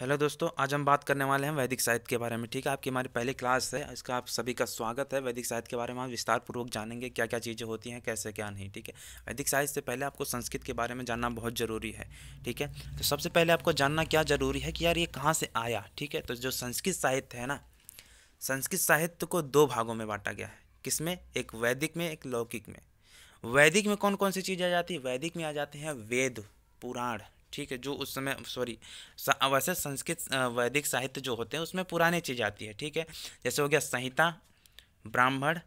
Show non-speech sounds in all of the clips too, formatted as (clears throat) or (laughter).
Hello दोस्तों आज हम बात करने वाले हैं वैदिक साहित्य के बारे में ठीक है आपकी हमारी पहली क्लास है इसका आप सभी का स्वागत है वैदिक साहित्य के बारे में हम विस्तार पूर्वक जानेंगे क्या क्या चीज़ें होती हैं कैसे क्या नहीं ठीक है वैदिक साहित्य से पहले आपको संस्कृत के बारे में जानना बहुत ज़रूरी है ठीक है तो सबसे पहले आपको जानना क्या ज़रूरी है कि यार ये कहाँ से आया ठीक है तो जो संस्कृत साहित्य है ना संस्कृत साहित्य को दो भागों में बांटा गया है किसमें एक वैदिक में एक लौकिक में वैदिक में कौन कौन सी चीज़ें आ जाती है वैदिक में आ जाते हैं वेद पुराण ठीक है जो उस समय सॉरी वैसे संस्कृत वैदिक साहित्य जो होते हैं उसमें पुरानी चीज़ आती है ठीक है जैसे हो गया संहिता ब्राह्मण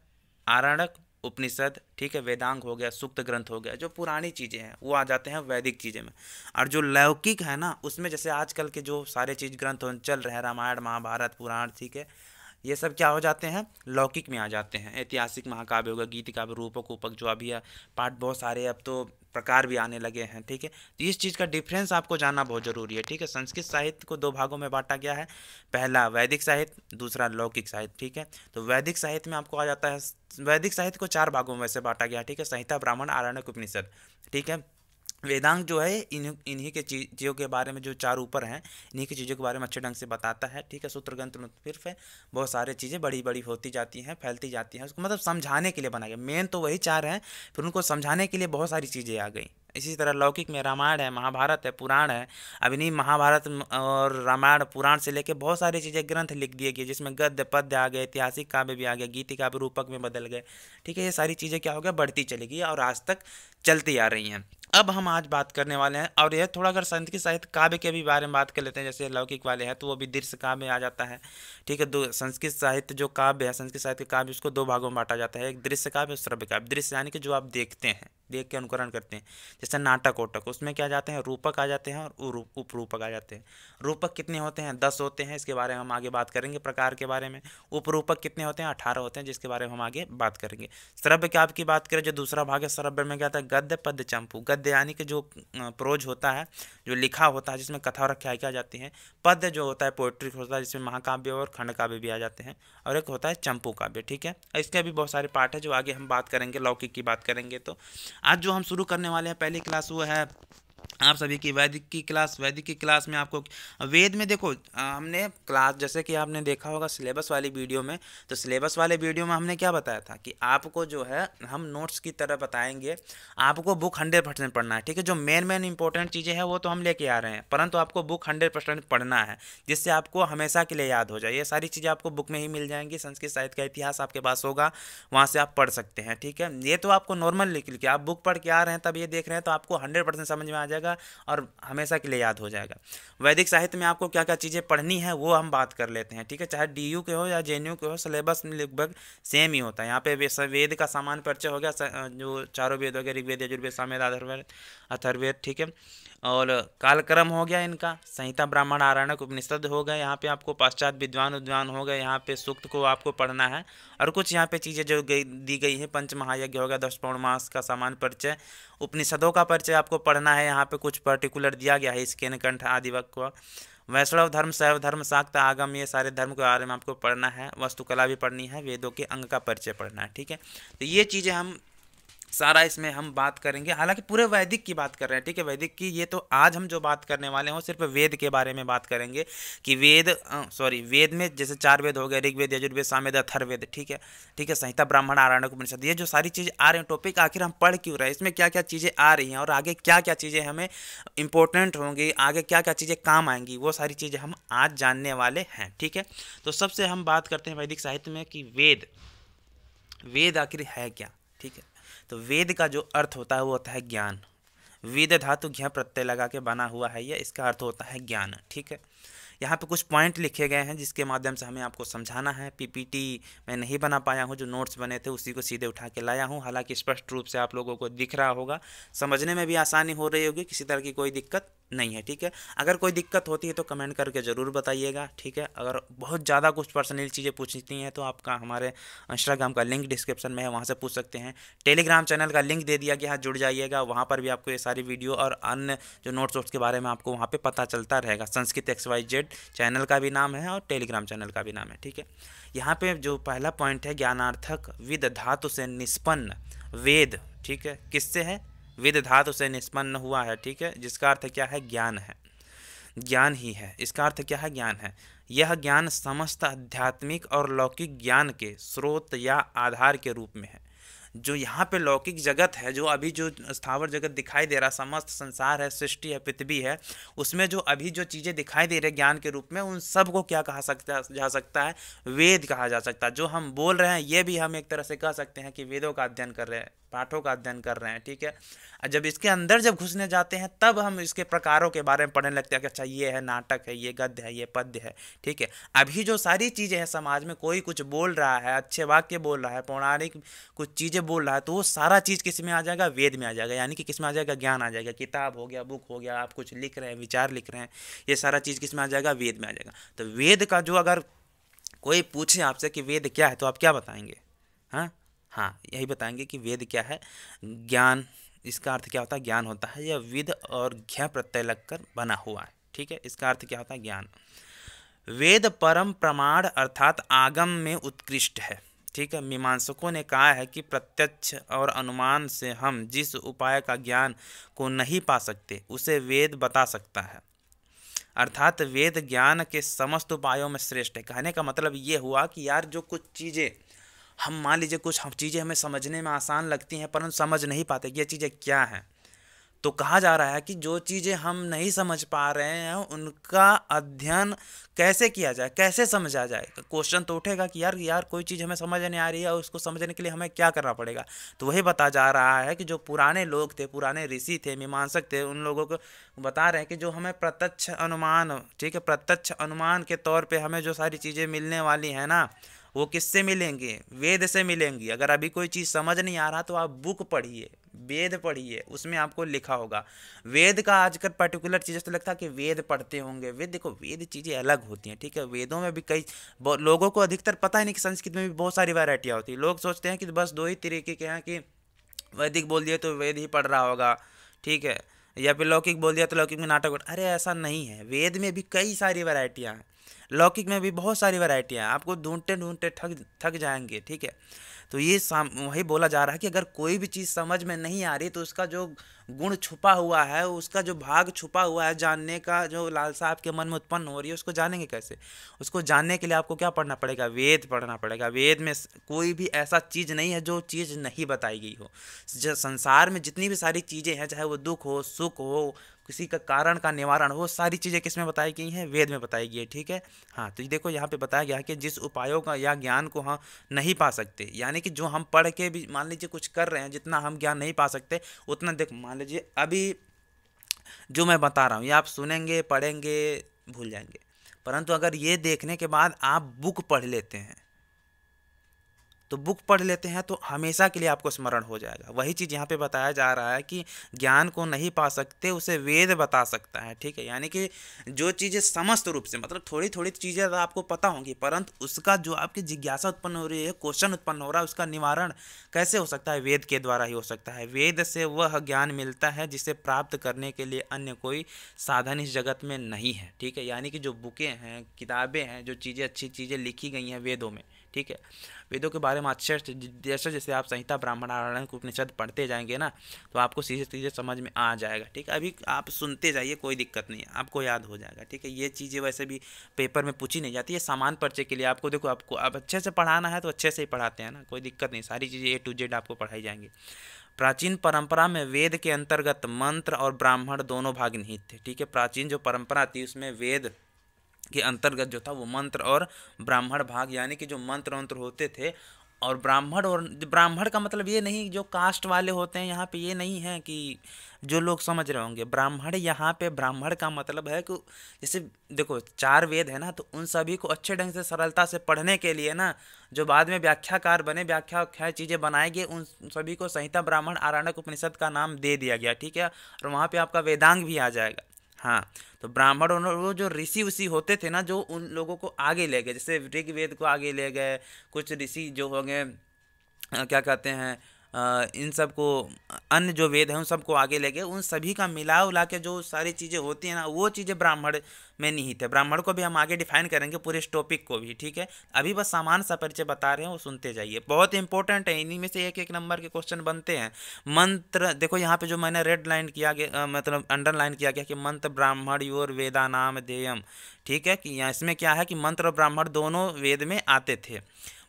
आरणक उपनिषद ठीक है वेदांग हो गया सुक्त ग्रंथ हो गया जो पुरानी चीज़ें हैं वो आ जाते हैं वैदिक चीज़ें में और जो लौकिक है ना उसमें जैसे आजकल के जो सारे चीज़ ग्रंथ चल रहे हैं रामायण महाभारत पुराण ठीक है ये सब क्या हो जाते हैं लौकिक में आ जाते हैं ऐतिहासिक महाकाव्य हो गया गीत काव्य रूपक उपक जो अभी पाठ बहुत सारे अब तो प्रकार भी आने लगे हैं ठीक है तो इस चीज़ का डिफरेंस आपको जानना बहुत ज़रूरी है ठीक है संस्कृत साहित्य को दो भागों में बांटा गया है पहला वैदिक साहित्य दूसरा लौकिक साहित्य ठीक है तो वैदिक साहित्य में आपको आ जाता है वैदिक साहित्य को चार भागों में से बांटा गया ठीक है संहिता ब्राह्मण आरण्य उपनिषद ठीक है वेदांग जो है इन्हीं इन्हीं के चीज़ों के बारे में जो चार ऊपर हैं इन्हीं की चीज़ों के बारे में अच्छे ढंग से बताता है ठीक है सूत्र ग्रंथ फिर फिर बहुत सारे चीज़ें बड़ी बड़ी होती जाती हैं फैलती जाती हैं उसको मतलब समझाने के लिए बनाया गया मेन तो वही चार हैं फिर उनको समझाने के लिए बहुत सारी चीज़ें आ गई इसी तरह लौकिक में रामायण है महाभारत है पुराण है अभिनी महाभारत और रामायण पुराण से लेकर बहुत सारी चीज़ें ग्रंथ लिख दिए गए जिसमें गद्य पद्य आ गए ऐतिहासिक काव्य भी आ गए गीति काव्य रूपक में बदल गए ठीक है ये सारी चीज़ें क्या हो गया बढ़ती चलेगी और आज तक चलती आ रही हैं अब हम आज बात करने वाले हैं और यह थोड़ा अगर की साहित्य काव्य के भी बारे में बात कर लेते हैं जैसे लौकिक वाले हैं तो वो भी दृश्य काव्य आ जाता है ठीक है दो संस्कृत साहित्य जो काव्य है संस्कृत साहित्य काव्य उसको दो भागों में बांटा जाता है एक दृश्य काव्य और श्रव्य काव्य दृश्य यानी कि जो आप देखते हैं देख के अनुकरण करते हैं जैसे नाटक ओटक उसमें क्या जाते हैं रूपक आ जाते हैं और उपरूपक आ जाते हैं रूपक कितने होते हैं दस होते हैं इसके बारे में हम आगे बात करेंगे प्रकार के बारे में उपरूपक कितने होते हैं अठारह होते हैं जिसके बारे में हम आगे बात करेंगे श्रव्य काव्य की बात करें जो दूसरा भाग है श्रव्य में क्या था गद्य पद्य चंपू गद्य यानी कि जो प्रोज होता है जो लिखा होता है जिसमें कथा और आख्यायिका जाती है पद्य जो होता है पोइट्री होता है जिसमें महाकाव्य और खंड काव्य भी आ जाते हैं और एक होता है चंपू काव्य ठीक है इसके भी बहुत सारे पार्ट है जो आगे हम बात करेंगे लौकिक की बात करेंगे तो आज जो हम शुरू करने वाले हैं पहली क्लास वो है आप सभी की वैदिक की क्लास वैदिक की क्लास में आपको वेद में देखो हमने क्लास जैसे कि आपने देखा होगा सिलेबस वाली वीडियो में तो सिलेबस वाले वीडियो में हमने क्या बताया था कि आपको जो है हम नोट्स की तरह बताएंगे आपको बुक हंड्रेड परसेंट पढ़ना है ठीक है जो मेन मेन इंपॉर्टेंट चीज़ें हैं वो तो हम लेके आ रहे हैं परंतु आपको बुक हंड्रेड परसेंट पढ़ना है जिससे आपको हमेशा के लिए याद हो जाए ये सारी चीज़ें आपको बुक में ही मिल जाएंगी संस्कृत साहित्य का इतिहास आपके पास होगा वहाँ से आप पढ़ सकते हैं ठीक है ये तो आपको नॉर्मल लिख लिखे आप बुक पढ़ के आ रहे हैं तब ये देख रहे हैं तो आपको हंड्रेड समझ में आ जाएगा और हमेशा के लिए याद हो जाएगा वैदिक साहित्य में आपको क्या क्या चीज़ें पढ़नी है वो हम बात कर लेते हैं ठीक है चाहे डी के हो या जे के हो सिलेबस लगभग सेम ही होता है यहाँ पे वेद का सामान्य परिचय हो गया जो चारों वेद हो गया ऋग्वेद यजुर्वेद सामेद अथर्वेद ठीक है और कालक्रम हो गया इनका संहिता ब्राह्मण आरण्यक उपनिषद हो गए यहाँ पे आपको पाश्चात विद्वान उद्वान हो गए यहाँ पे सूक्त को आपको पढ़ना है और कुछ यहाँ पे चीज़ें जो गई दी गई हैं पंच महायज्ञ हो गया दस पौर्णमास का सामान परिचय उपनिषदों का परिचय आपको पढ़ना है यहाँ पे कुछ पर्टिकुलर दिया गया है इसके कंठ आदि को वैष्णव धर्म सैव धर्म शाक्त आगम ये सारे धर्म के बारे में आपको पढ़ना है वस्तुकला भी पढ़नी है वेदों के अंग का परिचय पढ़ना है ठीक है तो ये चीज़ें हम सारा इसमें हम बात करेंगे हालांकि पूरे वैदिक की बात कर रहे हैं ठीक है वैदिक की ये तो आज हम जो बात करने वाले हैं सिर्फ वेद के बारे में बात करेंगे कि वेद सॉरी वेद में जैसे चार वेद हो गए ऋग्वेद यजुर्वेद सामवेद अथर्वेद ठीक है ठीक है संहिता ब्राह्मण आरण्य उपनिषद ये जो सारी चीज़ आ रही हैं टॉपिक आखिर हम पढ़ क्यों रहे इसमें क्या क्या चीज़ें आ रही हैं और आगे क्या क्या चीज़ें हमें इंपॉर्टेंट होंगी आगे क्या क्या चीज़ें काम आएंगी वो सारी चीज़ें हम आज जानने वाले हैं ठीक है तो सबसे हम बात करते हैं वैदिक साहित्य में कि वेद वेद आखिर है क्या ठीक है तो वेद का जो अर्थ होता है वो होता है ज्ञान वेद धातु घ प्रत्यय लगा के बना हुआ है यह इसका अर्थ होता है ज्ञान ठीक है यहाँ पे कुछ पॉइंट लिखे गए हैं जिसके माध्यम से हमें आपको समझाना है पीपीटी मैं नहीं बना पाया हूँ जो नोट्स बने थे उसी को सीधे उठा के लाया हूँ हालांकि स्पष्ट रूप से आप लोगों को दिख रहा होगा समझने में भी आसानी हो रही होगी किसी तरह की कोई दिक्कत नहीं है ठीक है अगर कोई दिक्कत होती है तो कमेंट करके ज़रूर बताइएगा ठीक है अगर बहुत ज़्यादा कुछ पर्सनल चीज़ें पूछनी हैं तो आपका हमारे इंस्टाग्राम का लिंक डिस्क्रिप्शन में है वहाँ से पूछ सकते हैं टेलीग्राम चैनल का लिंक दे दिया गया है जुड़ जाइएगा वहाँ पर भी आपको ये सारी वीडियो और अन्य जो नोट्स वोट्स के बारे में आपको वहाँ पर पता चलता रहेगा Sanskrit X Y Z channel का भी नाम है और टेलीग्राम चैनल का भी नाम है ठीक है यहाँ पर जो पहला पॉइंट है ज्ञानार्थक विद धातु से निष्पन्न वेद ठीक है किससे है विद धातु से निष्पन्न हुआ है ठीक है जिसका अर्थ क्या है ज्ञान है ज्ञान ही है इसका अर्थ क्या है ज्ञान है यह ज्ञान समस्त आध्यात्मिक और लौकिक ज्ञान के स्रोत या आधार के रूप में है जो यहाँ पे लौकिक जगत है जो अभी जो स्थावर जगत दिखाई दे रहा समस्त संसार है सृष्टि है पृथ्वी है उसमें जो अभी जो चीज़ें दिखाई दे रही ज्ञान के रूप में उन सब को क्या कहा सकता जा सकता है वेद कहा जा सकता है जो हम बोल रहे हैं ये भी हम एक तरह से कह सकते हैं कि वेदों का अध्ययन कर रहे हैं पाठों का अध्ययन कर रहे हैं ठीक है जब इसके अंदर जब घुसने जाते हैं तब हम इसके प्रकारों के बारे में पढ़ने लगते हैं कि अच्छा ये है नाटक है ये गद्य है ये पद्य है ठीक है अभी जो सारी चीज़ें हैं समाज में कोई कुछ बोल रहा है अच्छे वाक्य बोल रहा है पौराणिक कुछ चीज़ें बोल रहा है तो वो सारा चीज़ किस में आ जाएगा वेद में आ जाएगा यानी कि किस में आ जाएगा ज्ञान आ जाएगा किताब हो गया बुक हो गया आप कुछ लिख रहे हैं विचार लिख रहे हैं ये सारा चीज़ किस में आ जाएगा वेद में आ जाएगा तो वेद का जो अगर कोई पूछे आपसे कि वेद क्या है तो आप क्या बताएंगे हाँ हाँ यही बताएंगे कि वेद क्या है ज्ञान इसका अर्थ क्या होता है ज्ञान होता है यह विध और घ्य प्रत्यय लगकर बना हुआ है ठीक है इसका अर्थ क्या होता है ज्ञान वेद परम प्रमाण अर्थात आगम में उत्कृष्ट है ठीक है मीमांसकों ने कहा है कि प्रत्यक्ष और अनुमान से हम जिस उपाय का ज्ञान को नहीं पा सकते उसे वेद बता सकता है अर्थात वेद ज्ञान के समस्त उपायों में श्रेष्ठ है कहने का मतलब ये हुआ कि यार जो कुछ चीज़ें हम मान लीजिए कुछ चीज़ें हमें समझने में आसान लगती हैं पर हम समझ नहीं पाते कि ये चीज़ें क्या हैं तो कहा जा रहा है कि जो चीज़ें हम नहीं समझ पा रहे हैं उनका अध्ययन कैसे किया जाए कैसे समझा जाए क्वेश्चन तो, तो उठेगा कि यार यार कोई चीज़ हमें समझ नहीं आ रही है और उसको समझने के लिए हमें क्या करना पड़ेगा तो वही बता जा रहा है कि जो पुराने लोग थे पुराने ऋषि थे मीमांसक थे उन लोगों को बता रहे हैं कि जो हमें प्रत्यक्ष अनुमान ठीक है प्रत्यक्ष अनुमान के तौर पर हमें जो सारी चीज़ें मिलने वाली हैं ना वो किससे मिलेंगे वेद से मिलेंगी अगर अभी कोई चीज़ समझ नहीं आ रहा तो आप बुक पढ़िए वेद पढ़िए उसमें आपको लिखा होगा वेद का आजकल पर्टिकुलर चीज़ तो लगता है कि वेद पढ़ते होंगे वेद देखो वेद चीज़ें अलग होती हैं ठीक है वेदों में भी कई लोगों को अधिकतर पता ही नहीं कि संस्कृत में भी बहुत सारी वैरायटियाँ होती हैं लोग सोचते हैं कि बस दो ही तरीके के हैं कि वैदिक बोल दिए तो वेद ही पढ़ रहा होगा ठीक है या फिर लौकिक बोल दिया तो लौकिक में नाटक अरे ऐसा नहीं है वेद में भी कई सारी वैरायटियाँ हैं लौकिक में भी बहुत सारी वैरायटियाँ हैं आपको ढूंढते ढूंढते थक थक जाएंगे ठीक है तो ये वही बोला जा रहा है कि अगर कोई भी चीज़ समझ में नहीं आ रही तो उसका जो गुण छुपा हुआ है उसका जो भाग छुपा हुआ है जानने का जो लालसा आपके मन में उत्पन्न हो रही है उसको जानेंगे कैसे उसको जानने के लिए आपको क्या पढ़ना पड़ेगा वेद पढ़ना पड़ेगा वेद में कोई भी ऐसा चीज़ नहीं है जो चीज़ नहीं बताई गई हो जो संसार में जितनी भी सारी चीज़ें हैं चाहे वो दुख हो सुख हो किसी का कारण का निवारण हो सारी चीज़ें किस में बताई गई हैं वेद में बताई गई है ठीक है हाँ तो देखो यहाँ पे बताया गया है कि जिस उपायों का या ज्ञान को हम नहीं पा सकते यानी कि जो हम पढ़ के भी मान लीजिए कुछ कर रहे हैं जितना हम ज्ञान नहीं पा सकते उतना देख मान लीजिए अभी जो मैं बता रहा हूँ ये आप सुनेंगे पढ़ेंगे भूल जाएंगे परंतु अगर ये देखने के बाद आप बुक पढ़ लेते हैं तो बुक पढ़ लेते हैं तो हमेशा के लिए आपको स्मरण हो जाएगा वही चीज़ यहाँ पे बताया जा रहा है कि ज्ञान को नहीं पा सकते उसे वेद बता सकता है ठीक है यानी कि जो चीज़ें समस्त रूप से मतलब थोड़ी थोड़ी चीज़ें तो आपको पता होंगी परंतु उसका जो आपकी जिज्ञासा उत्पन्न हो रही है क्वेश्चन उत्पन्न हो रहा है उसका निवारण कैसे हो सकता है वेद के द्वारा ही हो सकता है वेद से वह ज्ञान मिलता है जिसे प्राप्त करने के लिए अन्य कोई साधन इस जगत में नहीं है ठीक है यानी कि जो बुकें हैं किताबें हैं जो चीज़ें अच्छी चीज़ें लिखी गई हैं वेदों में ठीक है वेदों के बारे में अच्छे से जैसे जैसे आप संहिता ब्राह्मण आरण उपनिषद पढ़ते जाएंगे ना तो आपको सीधे सीधे समझ में आ जाएगा ठीक है अभी आप सुनते जाइए कोई दिक्कत नहीं है आपको याद हो जाएगा ठीक है ये चीज़ें वैसे भी पेपर में पूछी नहीं जाती है सामान पर्चे के लिए आपको देखो आपको आप अच्छे से पढ़ाना है तो अच्छे से ही पढ़ाते हैं ना कोई दिक्कत नहीं सारी चीज़ें ए टू जेड आपको पढ़ाई जाएंगी प्राचीन परंपरा में वेद के अंतर्गत मंत्र और ब्राह्मण दोनों भाग निहित थे ठीक है प्राचीन जो परंपरा थी उसमें वेद के अंतर्गत जो था वो मंत्र और ब्राह्मण भाग यानी कि जो मंत्र वंत्र होते थे और ब्राह्मण और ब्राह्मण का मतलब ये नहीं जो कास्ट वाले होते हैं यहाँ पे ये नहीं है कि जो लोग समझ रहे होंगे ब्राह्मण यहाँ पे ब्राह्मण का मतलब है कि जैसे देखो चार वेद है ना तो उन सभी को अच्छे ढंग से सरलता से पढ़ने के लिए ना जो बाद में व्याख्याकार बने व्याख्या व्याख्या चीज़ें बनाए गए उन सभी को संहिता ब्राह्मण आरण्यक उपनिषद का नाम दे दिया गया ठीक है और वहाँ पर आपका वेदांग भी आ जाएगा हाँ तो ब्राह्मण और वो जो ऋषि ऋषि होते थे ना जो उन लोगों को आगे ले गए जैसे ऋग वेद को आगे ले गए कुछ ऋषि जो होंगे क्या कहते हैं इन सब को अन्य जो वेद हैं उन सबको आगे लेके उन सभी का मिला उला के जो सारी चीज़ें होती हैं ना वो चीज़ें ब्राह्मण में निहित है ब्राह्मण को भी हम आगे डिफाइन करेंगे पूरे इस टॉपिक को भी ठीक है अभी बस सामान सा परिचय बता रहे हैं वो सुनते जाइए बहुत इंपॉर्टेंट है इन्हीं में से एक एक नंबर के क्वेश्चन बनते हैं मंत्र देखो यहाँ पर जो मैंने रेड लाइन किया गया मतलब अंडरलाइन किया गया कि मंत्र ब्राह्मण योर वेदा नाम देयम ठीक है कि इसमें क्या है कि मंत्र और ब्राह्मण दोनों वेद में आते थे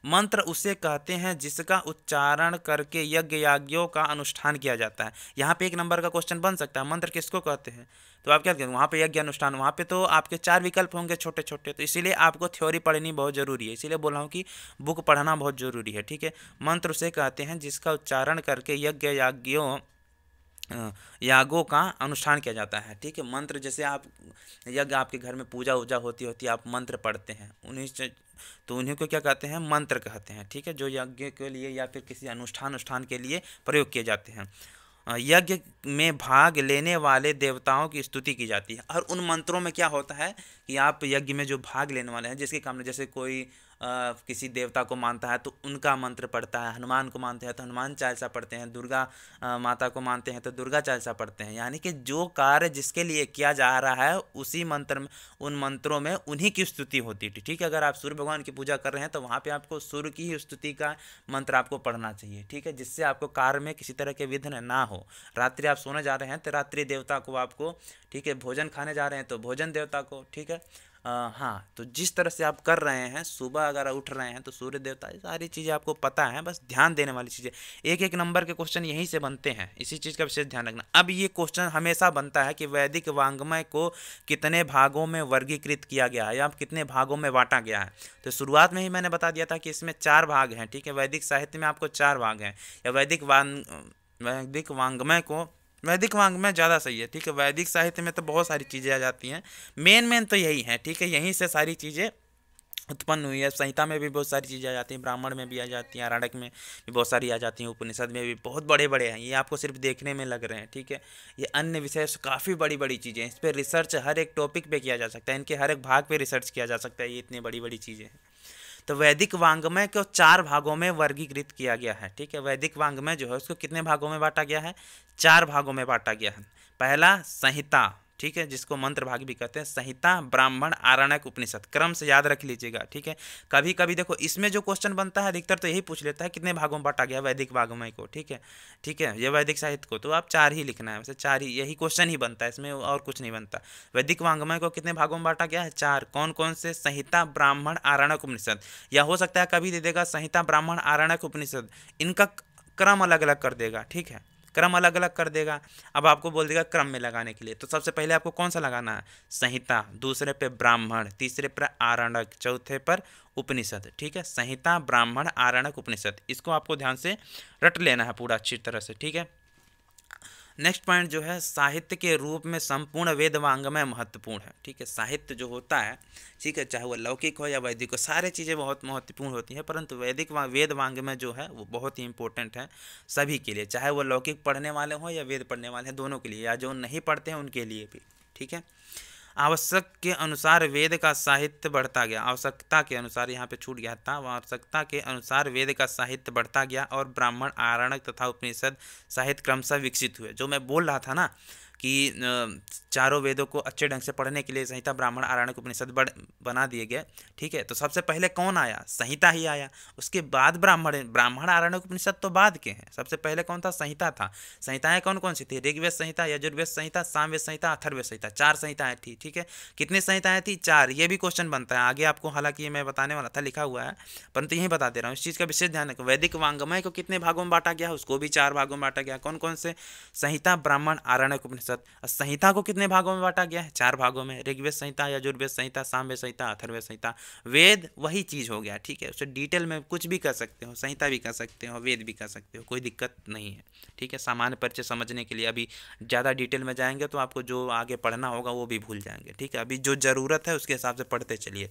मंत्र उसे कहते हैं जिसका उच्चारण करके यज्ञ याज्ञों का अनुष्ठान किया जाता है यहाँ पे एक नंबर का क्वेश्चन बन सकता है मंत्र किसको कहते हैं तो आप क्या कहते वहाँ पे यज्ञ अनुष्ठान वहाँ पे तो आपके चार विकल्प होंगे छोटे छोटे तो इसीलिए आपको थ्योरी पढ़नी बहुत ज़रूरी है इसीलिए बोल रहा हूँ कि बुक पढ़ना बहुत ज़रूरी है ठीक है मंत्र उसे कहते हैं जिसका उच्चारण करके यज्ञ याज्ञों यागों का अनुष्ठान किया जाता है ठीक है मंत्र जैसे आप यज्ञ आपके घर में पूजा उजा होती होती है आप मंत्र पढ़ते हैं उन्हीं तो उन्हीं को क्या कहते हैं मंत्र कहते हैं ठीक है जो यज्ञ के लिए या फिर किसी अनुष्ठान अनुष्ठान के लिए प्रयोग किए जाते हैं यज्ञ में भाग लेने वाले देवताओं की स्तुति की जाती है और उन मंत्रों में क्या होता है कि आप यज्ञ में जो भाग लेने वाले हैं जिसके काम जैसे कोई किसी देवता को मानता है तो उनका मंत्र पढ़ता है हनुमान को मानते हैं तो हनुमान चालीसा पढ़ते हैं दुर्गा माता को मानते हैं तो दुर्गा चालीसा पढ़ते हैं यानी कि जो कार्य जिसके लिए किया जा रहा है उसी मंत्र में उन मंत्रों में उन्हीं की स्तुति होती थी ठीक है अगर आप सूर्य भगवान की पूजा कर रहे हैं तो वहाँ पर आपको सूर्य की ही स्तुति का मंत्र आपको पढ़ना चाहिए ठीक है जिससे आपको कार्य में किसी तरह के विघ्न ना हो रात्रि आप सोने जा रहे हैं तो रात्रि देवता को आपको ठीक है भोजन खाने जा रहे हैं तो भोजन देवता को ठीक है हाँ तो जिस तरह से आप कर रहे हैं सुबह अगर उठ रहे हैं तो सूर्य देवता ये सारी चीज़ें आपको पता है बस ध्यान देने वाली चीज़ें एक एक नंबर के क्वेश्चन यहीं से बनते हैं इसी चीज़ का विशेष ध्यान रखना अब ये क्वेश्चन हमेशा बनता है कि वैदिक वांग्मय को कितने भागों में वर्गीकृत किया गया है या कितने भागों में बांटा गया है तो शुरुआत में ही मैंने बता दिया था कि इसमें चार भाग हैं ठीक है वैदिक साहित्य में आपको चार भाग हैं या वैदिक वांग वैदिक वांग्मय को वैदिक वांग में ज़्यादा सही है ठीक है वैदिक साहित्य में तो बहुत सारी चीज़ें आ जाती हैं मेन मेन तो यही है ठीक है यहीं से सारी चीज़ें उत्पन्न हुई है संहिता में भी बहुत सारी चीज़ें आ जाती हैं ब्राह्मण में भी आ जाती हैं अराणक में भी बहुत सारी आ जाती हैं उपनिषद में भी बहुत बड़े बड़े हैं ये आपको सिर्फ देखने में लग रहे हैं ठीक है ये अन्य विषय काफ़ी बड़ी बड़ी चीज़ें हैं इस पर रिसर्च हर एक टॉपिक पर किया जा सकता है इनके हर एक भाग पर रिसर्च किया जा सकता है ये इतनी बड़ी बड़ी चीज़ें हैं तो वैदिक वांग्मय को चार भागों में वर्गीकृत किया गया है ठीक है वैदिक वांग्मय जो है उसको कितने भागों में बांटा गया है चार भागों में बांटा गया है पहला संहिता ठीक है जिसको मंत्र भाग भी कहते हैं संहिता ब्राह्मण आरण्यक उपनिषद क्रम से याद रख लीजिएगा ठीक है कभी कभी देखो इसमें जो क्वेश्चन बनता है अधिकतर तो यही पूछ लेता है कितने भागों में बांटा गया वैदिक वाग्मय को ठीक है ठीक है ये वैदिक साहित्य को तो आप चार ही लिखना है वैसे चार ही यही क्वेश्चन ही बनता है इसमें और कुछ नहीं बनता वैदिक वांग्मय को कितने भागों में बांटा गया है चार कौन कौन से संहिता ब्राह्मण आरण्यक उपनिषद या हो सकता है कभी दे देगा संहिता ब्राह्मण आरण्यक उपनिषद इनका क्रम अलग अलग कर देगा ठीक है क्रम अलग अलग कर देगा अब आपको बोल देगा क्रम में लगाने के लिए तो सबसे पहले आपको कौन सा लगाना है संहिता दूसरे पे ब्राह्मण तीसरे पर आरणक चौथे पर उपनिषद ठीक है संहिता ब्राह्मण आरणक उपनिषद इसको आपको ध्यान से रट लेना है पूरा अच्छी तरह से ठीक है नेक्स्ट पॉइंट जो है साहित्य के रूप में संपूर्ण वेद वांगमय महत्वपूर्ण है ठीक है साहित्य जो होता है ठीक है चाहे वो लौकिक हो या वैदिक हो सारे चीज़ें बहुत महत्वपूर्ण होती हैं परंतु वैदिक वा, वेद वांगमय जो है वो बहुत ही इंपॉर्टेंट है सभी के लिए चाहे वो लौकिक पढ़ने वाले हों या वेद पढ़ने वाले हैं दोनों के लिए या जो नहीं पढ़ते हैं उनके लिए भी ठीक है आवश्यक के अनुसार वेद का साहित्य बढ़ता गया आवश्यकता के अनुसार यहाँ पे छूट गया था आवश्यकता के अनुसार वेद का साहित्य बढ़ता गया और ब्राह्मण आरणक तथा उपनिषद साहित्य क्रमशः विकसित हुए जो मैं बोल रहा था ना कि चारों वेदों को अच्छे ढंग से पढ़ने के लिए संहिता ब्राह्मण आरण्य उपनिषद बना दिए गए ठीक है तो सबसे पहले कौन आया संहिता ही आया उसके बाद ब्राह्मण ब्राह्मण आरण्य उपनिषद तो बाद के हैं सबसे पहले कौन था संहिता था संहिताएँ कौन कौन सी थी ऋग्वेद संहिता यजुर्वेद संहिता सामवेद संहिता अथर्वेद संहिता चार संहिताएँ थी ठीक है कितनी संहिताएं थी चार ये भी क्वेश्चन बनता है आगे आपको हालांकि मैं बताने वाला था लिखा हुआ है परंतु यही बता दे रहा हूँ इस चीज़ का विशेष ध्यान रखें वैदिक वांगमय को कितने भागों में बांटा गया उसको भी चार भागों में बांटा गया कौन कौन से संहिता ब्राह्मण आरण्य उपनिषद प्रतिशत संहिता को कितने भागों में बांटा गया है चार भागों में ऋग्वेद संहिता यजुर्वेद संहिता सामवेद संहिता अथर्वेद संहिता वेद वही चीज़ हो गया ठीक है उसे डिटेल में कुछ भी कर सकते हो संहिता भी कर सकते हो वेद भी कर सकते हो कोई दिक्कत नहीं है ठीक है सामान्य परिचय समझने के लिए अभी ज़्यादा डिटेल में जाएंगे तो आपको जो आगे पढ़ना होगा वो भी भूल जाएंगे ठीक है अभी जो ज़रूरत है उसके हिसाब से पढ़ते चलिए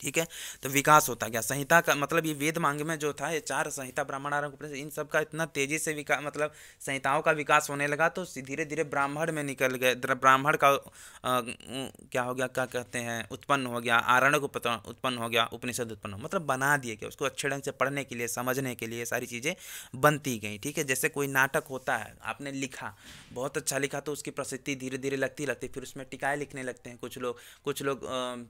ठीक है तो विकास होता गया संहिता का मतलब ये वेद मांग में जो था ये चार संहिता ब्राह्मण उपनिषद इन सब का इतना तेजी से विकास मतलब संहिताओं का विकास होने लगा तो धीरे धीरे ब्राह्मण में निकल गए ब्राह्मण का आ, क्या हो गया क्या कहते हैं उत्पन्न हो गया आरण्य उत्पन्न हो गया उपनिषद उत्पन्न मतलब बना दिए गए उसको अच्छे ढंग से पढ़ने के लिए समझने के लिए सारी चीज़ें बनती गई ठीक है जैसे कोई नाटक होता है आपने लिखा बहुत अच्छा लिखा तो उसकी प्रसिद्धि धीरे धीरे लगती लगती फिर उसमें टिकाए लिखने लगते हैं कुछ लोग कुछ लोग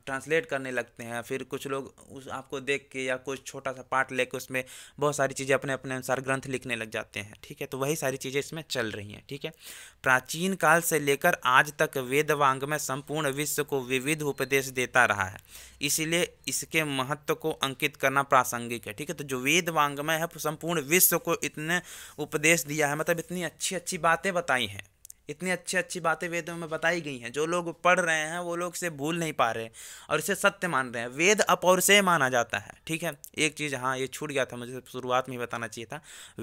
ट्रांसलेट करने लगते हैं फिर फिर कुछ लोग उस आपको देख के या कुछ छोटा सा पार्ट लेके उसमें बहुत सारी चीज़ें अपने अपने अनुसार ग्रंथ लिखने लग जाते हैं ठीक है तो वही सारी चीज़ें इसमें चल रही हैं ठीक है प्राचीन काल से लेकर आज तक वेद में संपूर्ण विश्व को विविध उपदेश देता रहा है इसीलिए इसके महत्व को अंकित करना प्रासंगिक है ठीक है तो जो वेद में है संपूर्ण विश्व को इतने उपदेश दिया है मतलब इतनी अच्छी अच्छी बातें बताई हैं इतनी अच्छी अच्छी बातें वेदों में बताई गई हैं जो लोग पढ़ रहे हैं वो लोग इसे भूल नहीं पा रहे और इसे सत्य मान रहे हैं वेद अपौर से माना जाता है ठीक है एक चीज़ हाँ ये छूट गया था मुझे शुरुआत में ही बताना चाहिए था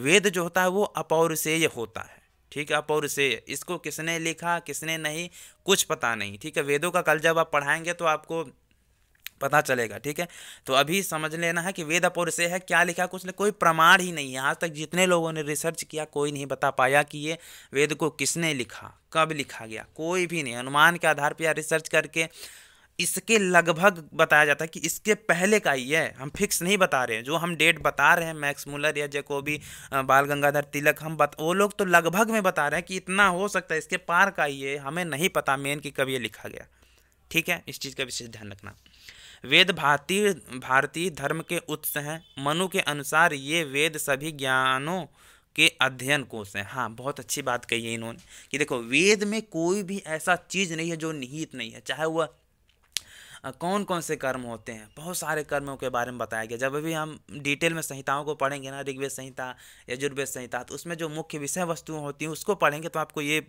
वेद जो होता है वो अपौर से ये होता है ठीक है अपौर से इसको किसने लिखा किसने नहीं कुछ पता नहीं ठीक है वेदों का कल जब आप पढ़ाएंगे तो आपको पता चलेगा ठीक है तो अभी समझ लेना है कि वेद से है क्या लिखा कुछ ने कोई प्रमाण ही नहीं है आज तक जितने लोगों ने रिसर्च किया कोई नहीं बता पाया कि ये वेद को किसने लिखा कब लिखा गया कोई भी नहीं अनुमान के आधार पर या रिसर्च करके इसके लगभग बताया जाता है कि इसके पहले का ही है हम फिक्स नहीं बता रहे हैं जो हम डेट बता रहे हैं मैक्स मूलर या भी बाल गंगाधर तिलक हम बत वो लोग तो लगभग में बता रहे हैं कि इतना हो सकता है इसके पार का ही है हमें नहीं पता मेन कि कब ये लिखा गया ठीक है इस चीज़ का विशेष ध्यान रखना वेद भारतीय भारतीय धर्म के उत्स हैं मनु के अनुसार ये वेद सभी ज्ञानों के अध्ययन कोष हैं हाँ बहुत अच्छी बात कही है इन्होंने कि देखो वेद में कोई भी ऐसा चीज़ नहीं है जो निहित नहीं है चाहे वह कौन कौन से कर्म होते हैं बहुत सारे कर्मों के बारे में बताया गया जब भी हम डिटेल में संहिताओं को पढ़ेंगे ना ऋग्वेद संहिता यजुर्वेद संहिता तो उसमें जो मुख्य विषय वस्तुएं होती हैं उसको पढ़ेंगे तो आपको ये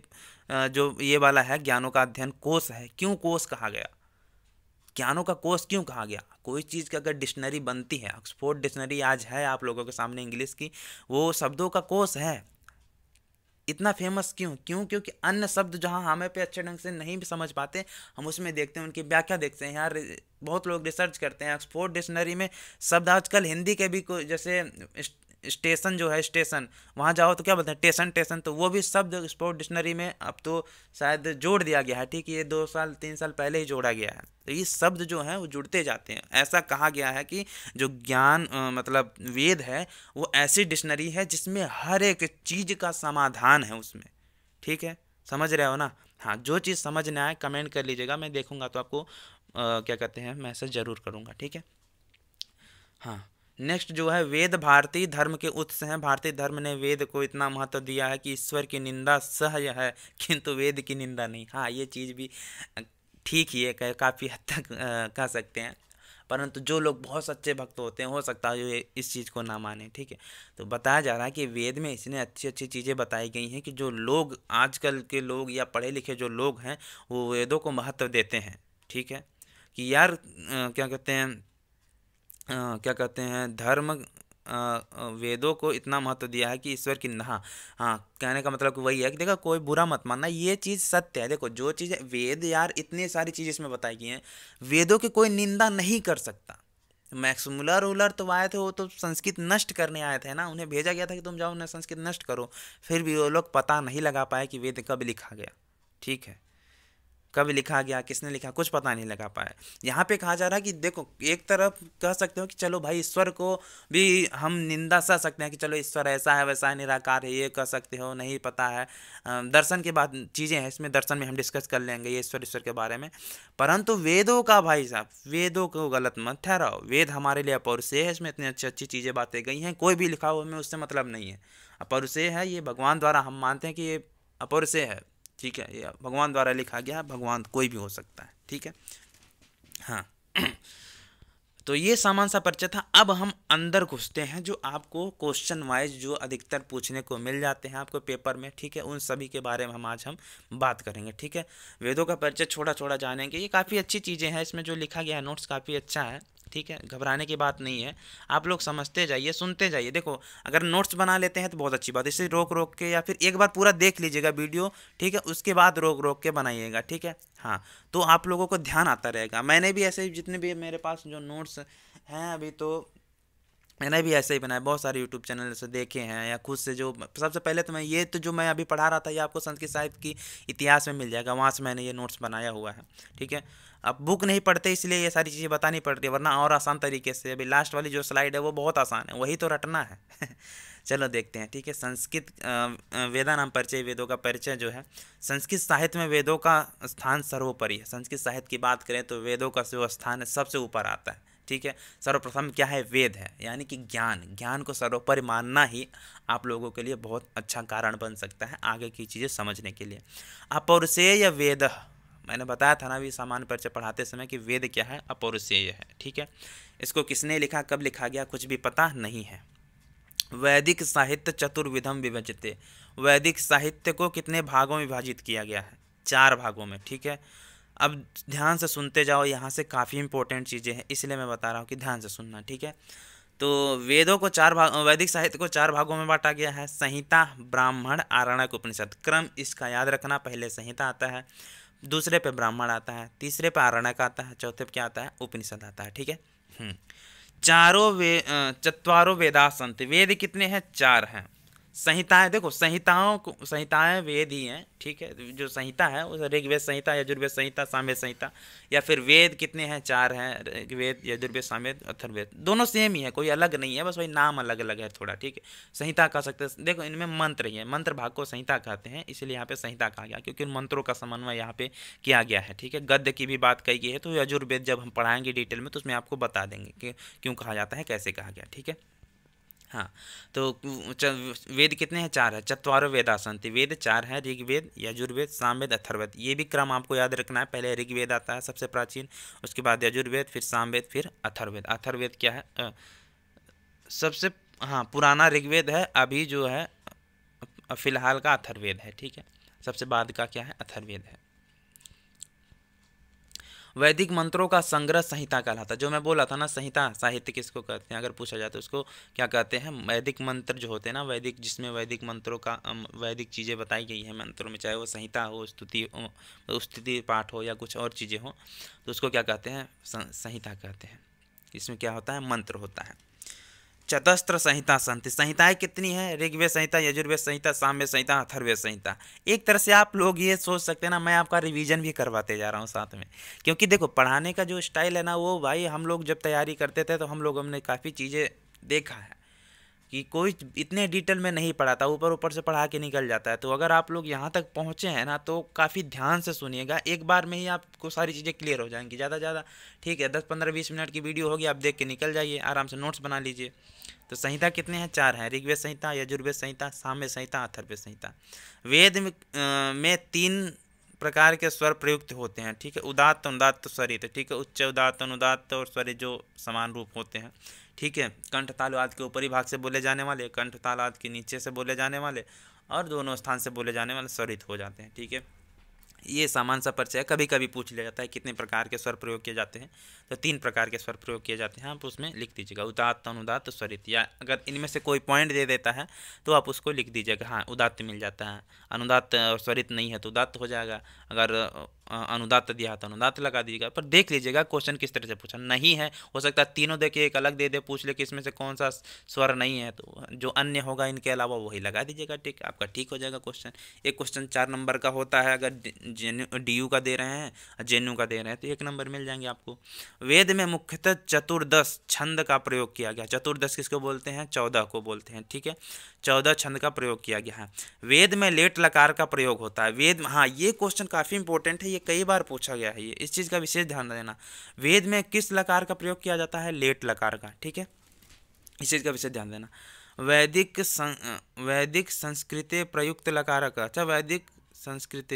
जो ये वाला है ज्ञानों का अध्ययन कोष है क्यों कोष कहा गया ज्ञानों का कोर्स क्यों कहा गया कोई चीज़ की अगर डिक्शनरी बनती है ऑक्सफोर्ड डिक्शनरी आज है आप लोगों के सामने इंग्लिश की वो शब्दों का कोर्स है इतना फेमस क्यों क्यों क्योंकि अन्य शब्द जहाँ हमें पे अच्छे ढंग से नहीं भी समझ पाते हम उसमें देखते हैं उनकी व्याख्या देखते हैं यार बहुत लोग रिसर्च करते हैं ऑक्सफोर्ड डिक्शनरी में शब्द आजकल हिंदी के भी को जैसे स्टेशन जो है स्टेशन वहाँ जाओ तो क्या बोलते हैं टेशन टेशन तो वो भी शब्द स्पोर्ट डिक्शनरी में अब तो शायद जोड़ दिया गया है ठीक ये दो साल तीन साल पहले ही जोड़ा गया है तो ये शब्द जो हैं वो जुड़ते जाते हैं ऐसा कहा गया है कि जो ज्ञान मतलब वेद है वो ऐसी डिक्शनरी है जिसमें हर एक चीज़ का समाधान है उसमें ठीक है समझ रहे हो ना हाँ जो चीज़ समझ में आए कमेंट कर लीजिएगा मैं देखूँगा तो आपको आ, क्या कहते हैं मैसेज ज़रूर करूँगा ठीक है हाँ नेक्स्ट जो है वेद भारतीय धर्म के उत्स हैं भारतीय धर्म ने वेद को इतना महत्व दिया है कि ईश्वर की निंदा सहज है किंतु वेद की निंदा नहीं हाँ ये चीज़ भी ठीक ही है काफ़ी हद तक कह सकते हैं परंतु जो लोग बहुत सच्चे भक्त होते हैं हो सकता है ये इस चीज़ को ना माने ठीक है तो बताया जा रहा है कि वेद में इसने अच्छी अच्छी चीज़ें बताई गई हैं कि जो लोग आजकल के लोग या पढ़े लिखे जो लोग हैं वो वेदों को महत्व देते हैं ठीक है कि यार क्या कहते हैं क्या कहते हैं धर्म वेदों को इतना महत्व दिया है कि ईश्वर की नहा हाँ कहने का मतलब वही है कि देखो कोई बुरा मत मानना ये चीज़ सत्य है देखो जो चीज़ वेद यार इतनी सारी चीज़ इसमें बताई गई हैं वेदों की कोई निंदा नहीं कर सकता मैक्समुलर उलर तो आए थे वो तो संस्कृत नष्ट करने आए थे ना उन्हें भेजा गया था कि तुम जाओ उन्हें संस्कृत नष्ट करो फिर भी वो लोग पता नहीं लगा पाए कि वेद कब लिखा गया ठीक है कब लिखा गया किसने लिखा कुछ पता नहीं लगा पाया यहाँ पे कहा जा रहा है कि देखो एक तरफ कह सकते हो कि चलो भाई ईश्वर को भी हम निंदा सह सकते हैं कि चलो ईश्वर ऐसा है वैसा है निराकार है ये कह सकते हो नहीं पता है दर्शन के बाद चीज़ें हैं इसमें दर्शन में हम डिस्कस कर लेंगे ये ईश्वर ईश्वर के बारे में परंतु वेदों का भाई साहब वेदों को गलत मत ठहराओ वेद हमारे लिए से है इसमें इतनी अच्छी अच्छी चीज़ें बातें गई हैं कोई भी लिखा हुआ हमें उससे मतलब नहीं है अपौरुषे है ये भगवान द्वारा हम मानते हैं कि ये से है ठीक है ये भगवान द्वारा लिखा गया है भगवान कोई भी हो सकता है ठीक है हाँ (clears throat) तो ये सामान सा परिचय था अब हम अंदर घुसते हैं जो आपको क्वेश्चन वाइज जो अधिकतर पूछने को मिल जाते हैं आपको पेपर में ठीक है उन सभी के बारे में हम आज हम बात करेंगे ठीक है वेदों का परिचय छोटा छोटा जानेंगे ये काफ़ी अच्छी चीज़ें हैं इसमें जो लिखा गया है नोट्स काफ़ी अच्छा है ठीक है घबराने की बात नहीं है आप लोग समझते जाइए सुनते जाइए देखो अगर नोट्स बना लेते हैं तो बहुत अच्छी बात इसे रोक रोक के या फिर एक बार पूरा देख लीजिएगा वीडियो ठीक है उसके बाद रोक रोक के बनाइएगा ठीक है हाँ तो आप लोगों को ध्यान आता रहेगा मैंने भी ऐसे जितने भी मेरे पास जो नोट्स हैं अभी तो मैंने भी ऐसे ही बनाया बहुत सारे यूट्यूब चैनल से देखे हैं या खुद से जो सबसे पहले तो मैं ये तो जो मैं अभी पढ़ा रहा था ये आपको संस्कृत साहित्य की इतिहास में मिल जाएगा वहाँ से मैंने ये नोट्स बनाया हुआ है ठीक है आप बुक नहीं पढ़ते इसलिए ये सारी चीज़ें बतानी पड़ती है वरना और आसान तरीके से अभी लास्ट वाली जो स्लाइड है वो बहुत आसान है वही तो रटना है (laughs) चलो देखते हैं ठीक है संस्कृत वेदा नाम परिचय वेदों का परिचय जो है संस्कृत साहित्य में वेदों का स्थान सर्वोपरि है संस्कृत साहित्य की बात करें तो वेदों का जो स्थान है सबसे ऊपर आता है ठीक है सर्वप्रथम क्या है वेद है यानी कि ज्ञान ज्ञान को सर्वोपरि मानना ही आप लोगों के लिए बहुत अच्छा कारण बन सकता है आगे की चीज़ें समझने के लिए अपौरुषेय वेद मैंने बताया था ना अभी सामान्य परिचय पढ़ाते समय कि वेद क्या है अपौरुषेय है ठीक है इसको किसने लिखा कब लिखा गया कुछ भी पता नहीं है वैदिक साहित्य चतुर्विधम विभजित वैदिक साहित्य को कितने भागों में विभाजित किया गया है चार भागों में ठीक है अब ध्यान से सुनते जाओ यहाँ से काफ़ी इंपॉर्टेंट चीज़ें हैं इसलिए मैं बता रहा हूँ कि ध्यान से सुनना ठीक है तो वेदों को चार भाग वैदिक साहित्य को चार भागों में बांटा गया है संहिता ब्राह्मण आरण्यक उपनिषद क्रम इसका याद रखना पहले संहिता आता है दूसरे पे ब्राह्मण आता है तीसरे पे आरणक आता है चौथे पे क्या आता है उपनिषद आता है ठीक है हम्म। चारों वे चतवारों वेदासंत वेद कितने हैं चार हैं संहिताएं देखो संहिताओं को संहिताएं वेद ही हैं ठीक है जो संहिता है उस ऋग्वेद संहिता यजुर्वेद संहिता साम्य संहिता या फिर वेद कितने हैं चार हैं ऋग्वेद यजुर्वेद सामवेद अथर्वेद दोनों सेम ही है कोई अलग नहीं है बस वही नाम अलग अलग है थोड़ा ठीक है संहिता कह सकते हैं देखो इनमें मंत्र ही है मंत्र भाग को संहिता कहते हैं इसीलिए यहाँ पे संहिता कहा गया क्योंकि उन मंत्रों का समन्वय यहाँ पे किया गया है ठीक है गद्य की भी बात कही गई है तो यजुर्वेद जब हम पढ़ाएंगे डिटेल में तो उसमें आपको बता देंगे कि क्यों कहा जाता है कैसे कहा गया ठीक है हाँ तो वेद कितने हैं चार है चतवारो वेदासंति वेद चार है ऋग्वेद यजुर्वेद सामवेद अथर्वेद ये भी क्रम आपको याद रखना है पहले ऋग्वेद आता है सबसे प्राचीन उसके बाद यजुर्वेद फिर सामवेद फिर अथर्वेद अथर्वेद क्या है आ, सबसे हाँ पुराना ऋग्वेद है अभी जो है फिलहाल का अथर्वेद है ठीक है सबसे बाद का क्या है अथर्वेद है वैदिक मंत्रों का संग्रह संहिता कहलाता जो मैं बोला था ना संहिता साहित्य किसको कहते हैं अगर पूछा जाए तो उसको क्या कहते हैं वैदिक मंत्र जो होते हैं ना वैदिक जिसमें वैदिक मंत्रों का वैदिक चीज़ें बताई गई हैं मंत्रों में चाहे वो संहिता हो स्तुति तो स्तुति पाठ हो या कुछ और चीज़ें हो तो उसको क्या कहते हैं संहिता कहते हैं इसमें क्या होता है मंत्र होता है चतस्त्र संहिता संति संहिताएं कितनी है ऋग्वेद संहिता यजुर्वेद संहिता साम्य संहिता अथर्वेद संहिता एक तरह से आप लोग ये सोच सकते हैं ना मैं आपका रिवीजन भी करवाते जा रहा हूँ साथ में क्योंकि देखो पढ़ाने का जो स्टाइल है ना वो भाई हम लोग जब तैयारी करते थे तो हम लोग हमने काफ़ी चीज़ें देखा है कि कोई इतने डिटेल में नहीं पढ़ाता ऊपर ऊपर से पढ़ा के निकल जाता है तो अगर आप लोग यहाँ तक पहुँचे हैं ना तो काफ़ी ध्यान से सुनिएगा एक बार में ही आपको सारी चीज़ें क्लियर हो जाएंगी ज़्यादा ज़्यादा ठीक है दस पंद्रह बीस मिनट की वीडियो होगी आप देख के निकल जाइए आराम से नोट्स बना लीजिए तो संहिता कितने हैं चार हैं ऋग्वेद संहिता यजुर्वेद संहिता साम्य संहिता अथर्वेद संहिता वेद में तीन प्रकार के स्वर प्रयुक्त होते हैं ठीक है उदात्त अनुदात्त स्वरित ठीक है उच्च उदात्त अनुदात्त और स्वरित जो समान रूप होते हैं ठीक है कंठ ताल आदि के ऊपरी भाग से बोले जाने वाले कंठ ताल आदि के नीचे से बोले जाने वाले और दोनों स्थान से बोले जाने वाले स्वरित हो जाते हैं ठीक है ये सामान्य सा परिचय कभी कभी पूछ लिया जाता है कितने प्रकार के स्वर प्रयोग किए जाते हैं तो तीन प्रकार के स्वर प्रयोग किए जाते हैं आप उसमें लिख दीजिएगा उदात्त अनुदात स्वरित या अगर इनमें से कोई पॉइंट दे देता है तो आप उसको लिख दीजिएगा हाँ उदात्त मिल जाता है अनुदात और स्वरित नहीं है तो उदात्त हो जाएगा अगर अनुदात तो दिया था अनुदात लगा दीजिएगा पर देख लीजिएगा क्वेश्चन किस तरह से पूछा नहीं है हो सकता है तीनों देखिए एक अलग दे दे पूछ ले कि इसमें से कौन सा स्वर नहीं है तो जो अन्य होगा इनके अलावा वही लगा दीजिएगा ठीक आपका ठीक हो जाएगा क्वेश्चन एक क्वेश्चन चार नंबर का होता है अगर डी यू का दे रहे हैं और यू का दे रहे हैं तो एक नंबर मिल जाएंगे आपको वेद में मुख्यतः चतुर्दश छंद का प्रयोग किया गया चतुर्दश किसको बोलते हैं चौदह को बोलते हैं ठीक है चौदह छंद का प्रयोग किया गया है वेद में लेट लकार का प्रयोग होता है वेद हाँ ये क्वेश्चन काफ़ी इंपॉर्टेंट है ये कई बार पूछा गया है ये इस चीज़ का विशेष ध्यान देना वेद में किस लकार का प्रयोग किया जाता है लेट लकार का ठीक है इस चीज़ का विशेष ध्यान देना वैदिक सं, वैदिक संस्कृत प्रयुक्त लकार का अच्छा वैदिक संस्कृत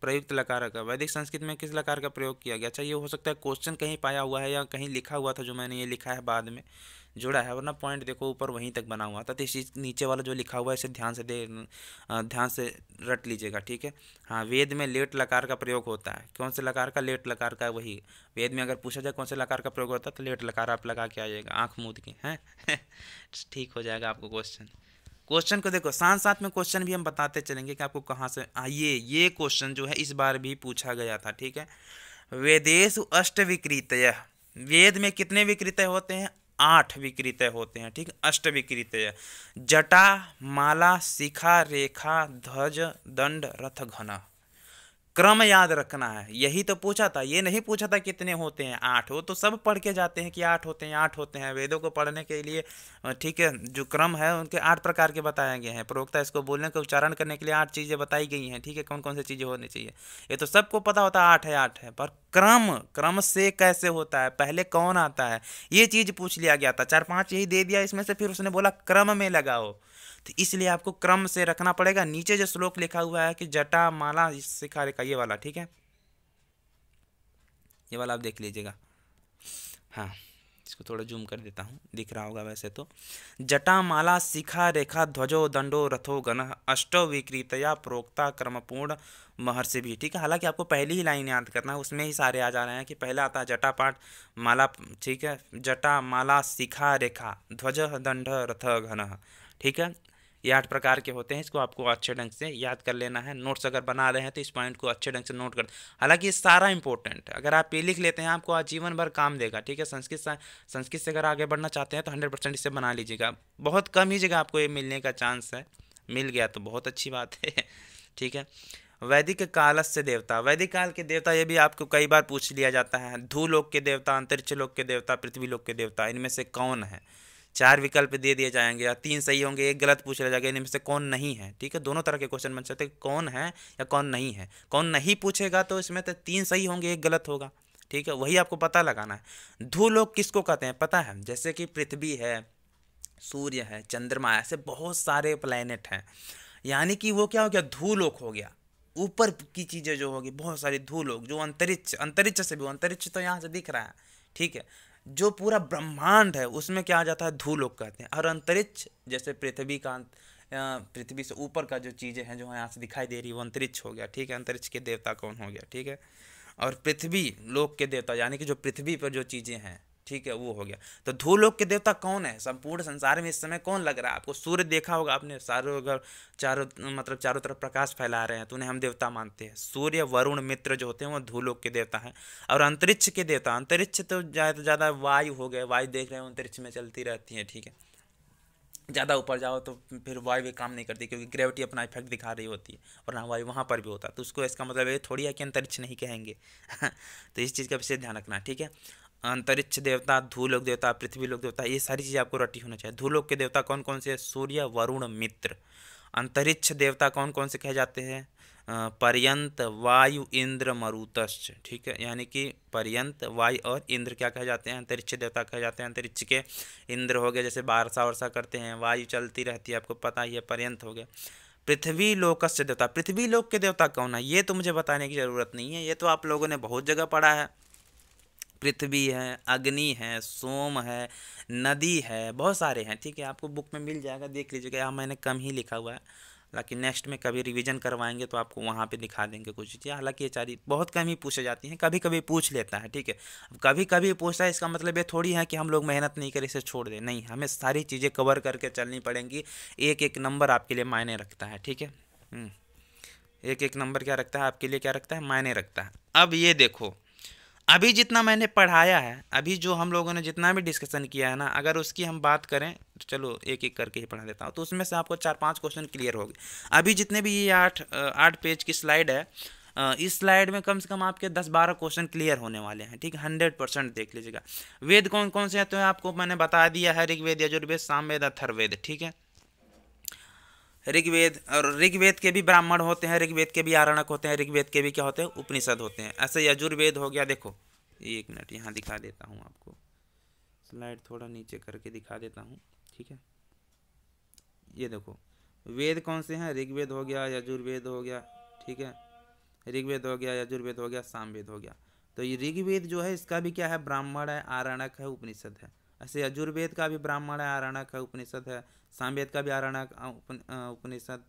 प्रयुक्त लकार का वैदिक संस्कृत में किस लकार का प्रयोग किया गया अच्छा ये हो सकता है क्वेश्चन कहीं पाया हुआ है या कहीं लिखा हुआ था जो मैंने ये लिखा है बाद में जुड़ा है वरना पॉइंट देखो ऊपर वहीं तक बना हुआ था तो इसी नीचे वाला जो लिखा हुआ है इसे ध्यान से दे ध्यान से रट लीजिएगा ठीक है हाँ वेद में लेट लकार का प्रयोग होता है कौन से लकार का लेट लकार का वही वेद में अगर पूछा जाए कौन से लकार का प्रयोग होता है तो लेट लकार आप लगा के आ जाएगा आँख मूद के हैं (laughs) ठीक हो जाएगा आपको क्वेश्चन क्वेश्चन को देखो साथ साथ में क्वेश्चन भी हम बताते चलेंगे कि आपको कहाँ से आ, हाँ, ये ये क्वेश्चन जो है इस बार भी पूछा गया था ठीक है वेदेश अष्ट विक्रीतय वेद में कितने विक्रीतय होते हैं आठ विक्रीतय होते हैं ठीक अष्ट विक्रीतय जटा माला शिखा रेखा ध्वज दंड रथ घना क्रम याद रखना है यही तो पूछा था ये नहीं पूछा था कितने होते हैं आठ वो तो सब पढ़ के जाते हैं कि आठ होते हैं आठ होते हैं वेदों को पढ़ने के लिए ठीक है जो क्रम है उनके आठ प्रकार के बताए गए हैं प्रवक्ता इसको बोलने का उच्चारण करने के लिए आठ चीज़ें बताई गई हैं ठीक है कौन कौन सी चीज़ें होनी चाहिए ये तो सबको पता होता है आठ है आठ है पर क्रम क्रम से कैसे होता है पहले कौन आता है ये चीज़ पूछ लिया गया था चार पाँच यही दे दिया इसमें से फिर उसने बोला क्रम में लगाओ तो इसलिए आपको क्रम से रखना पड़ेगा नीचे जो श्लोक लिखा हुआ है कि जटा माला शिखा रेखा ये वाला ठीक है ये वाला आप देख लीजिएगा हाँ इसको थोड़ा जूम कर देता हूँ दिख रहा होगा वैसे तो जटा माला शिखा रेखा ध्वजो दंडो रथो गण अष्ट विक्रीतया प्रोक्ता क्रमपूर्ण महर्षि भी ठीक है हालांकि आपको पहली ही लाइन याद करना है उसमें ही सारे आ जा रहे हैं कि पहला आता है जटा पाठ माला ठीक है जटा माला शिखा रेखा ध्वज दंड रथ घन ठीक है ये आठ प्रकार के होते हैं इसको आपको अच्छे ढंग से याद कर लेना है नोट्स अगर बना रहे हैं तो इस पॉइंट को अच्छे ढंग से नोट कर हालांकि ये सारा इंपॉर्टेंट है अगर आप ये लिख लेते हैं आपको आज जीवन भर काम देगा ठीक है संस्कृत संस्कृत से अगर आगे बढ़ना चाहते हैं तो हंड्रेड परसेंट इसे बना लीजिएगा बहुत कम ही जगह आपको ये मिलने का चांस है मिल गया तो बहुत अच्छी बात है (laughs) ठीक है वैदिक कालस से देवता वैदिक काल के देवता ये भी आपको कई बार पूछ लिया जाता है धूलोक के देवता अंतरिक्ष लोक के देवता पृथ्वी लोक के देवता इनमें से कौन है चार विकल्प दे दिए जाएंगे या तीन सही होंगे एक गलत पूछ लिया जाएगा इनमें से कौन नहीं है ठीक है दोनों तरह के क्वेश्चन बन सकते हैं कौन है या कौन नहीं है कौन नहीं पूछेगा तो इसमें तो तीन सही होंगे एक गलत होगा ठीक है वही आपको पता लगाना है धूलोक किसको कहते हैं पता है जैसे कि पृथ्वी है सूर्य है चंद्रमा ऐसे बहुत सारे प्लैनेट हैं यानी कि वो क्या हो गया धू लोग हो गया ऊपर की चीज़ें जो होगी बहुत सारी धूलोक जो अंतरिक्ष अंतरिक्ष से भी अंतरिक्ष तो यहाँ से दिख रहा है ठीक है जो पूरा ब्रह्मांड है उसमें क्या आ जाता है धू लोग कहते हैं और अंतरिक्ष जैसे पृथ्वी का पृथ्वी से ऊपर का जो चीज़ें हैं जो यहाँ से दिखाई दे रही है वो अंतरिक्ष हो गया ठीक है अंतरिक्ष के देवता कौन हो गया ठीक है और पृथ्वी लोक के देवता यानी कि जो पृथ्वी पर जो चीज़ें हैं ठीक है वो हो गया तो धूलोक के देवता कौन है संपूर्ण संसार में इस समय कौन लग रहा है आपको सूर्य देखा होगा आपने चारों अगर चारों मतलब चारों तरफ प्रकाश फैला रहे हैं तो उन्हें हम देवता मानते हैं सूर्य वरुण मित्र जो होते हैं वो धूलोक के देवता हैं और अंतरिक्ष के देवता अंतरिक्ष तो ज़्यादा ज़्यादा वायु हो गए वायु देख रहे हो अंतरिक्ष में चलती रहती है ठीक है ज़्यादा ऊपर जाओ तो फिर वायु भी काम नहीं करती क्योंकि ग्रेविटी अपना इफेक्ट दिखा रही होती है और ना वायु वहाँ पर भी होता है तो उसको इसका मतलब ये थोड़ी है कि अंतरिक्ष नहीं कहेंगे (laughs) तो इस चीज़ का विशेष ध्यान रखना ठीक है अंतरिक्ष देवता धूलोक देवता पृथ्वी लोक देवता ये सारी चीज़ें आपको रटी होना चाहिए धूलोक के देवता कौन कौन से है सूर्य वरुण मित्र अंतरिक्ष देवता कौन कौन से कहे जाते हैं पर्यंत वायु इंद्र मरुतश्च ठीक है यानी कि पर्यंत वायु और इंद्र क्या कहे जाते हैं अंतरिक्ष देवता कहे जाते हैं अंतरिक्ष के इंद्र हो गए जैसे बारसा वर्षा करते हैं वायु चलती रहती है आपको पता ही है पर्यंत हो गया पृथ्वी लोकस्य देवता पृथ्वी लोक के देवता कौन है ये तो मुझे बताने की ज़रूरत नहीं है ये तो आप लोगों ने बहुत जगह पढ़ा है पृथ्वी है अग्नि है सोम है नदी है बहुत सारे हैं ठीक है आपको बुक में मिल जाएगा देख लीजिएगा यहाँ मैंने कम ही लिखा हुआ है हालांकि नेक्स्ट में कभी रिवीजन करवाएंगे तो आपको वहाँ पे दिखा देंगे कुछ चीज़ें हालांकि ये चारी बहुत कम ही पूछे जाती हैं कभी कभी पूछ लेता है ठीक है कभी कभी पूछता है इसका मतलब ये थोड़ी है कि हम लोग मेहनत नहीं करें इसे छोड़ दें नहीं हमें सारी चीज़ें कवर करके चलनी पड़ेंगी एक एक नंबर आपके लिए मायने रखता है ठीक है एक एक नंबर क्या रखता है आपके लिए क्या रखता है मायने रखता है अब ये देखो अभी जितना मैंने पढ़ाया है अभी जो हम लोगों ने जितना भी डिस्कशन किया है ना अगर उसकी हम बात करें तो चलो एक एक करके ही पढ़ा देता हूँ तो उसमें से आपको चार पांच क्वेश्चन क्लियर होगी अभी जितने भी ये आठ आठ पेज की स्लाइड है इस स्लाइड में कम से कम आपके दस बारह क्वेश्चन क्लियर होने वाले हैं ठीक है हंड्रेड परसेंट देख लीजिएगा वेद कौन कौन से हैं तो आपको मैंने बता दिया है ऋग्वेद यजुर्वेद सामवेद अथर्वेद ठीक है ऋग्वेद और ऋग्वेद के भी ब्राह्मण होते हैं ऋग्वेद के भी आरणक होते हैं ऋग्वेद के भी क्या होते हैं उपनिषद होते हैं ऐसे यजुर्वेद हो गया देखो एक मिनट यहाँ दिखा देता हूँ आपको स्लाइड थोड़ा नीचे करके दिखा देता हूँ ठीक है ये देखो वेद कौन से हैं ऋग्वेद हो गया यजुर्वेद हो गया ठीक है ऋग्वेद हो गया यजुर्वेद हो गया सामवेद हो गया तो ये ऋग्वेद जो है इसका भी क्या है ब्राह्मण है आरणक है उपनिषद है ऐसे यजुर्वेद का भी ब्राह्मण है आरणक है उपनिषद है सामवेद का भी आरणक उपनिषद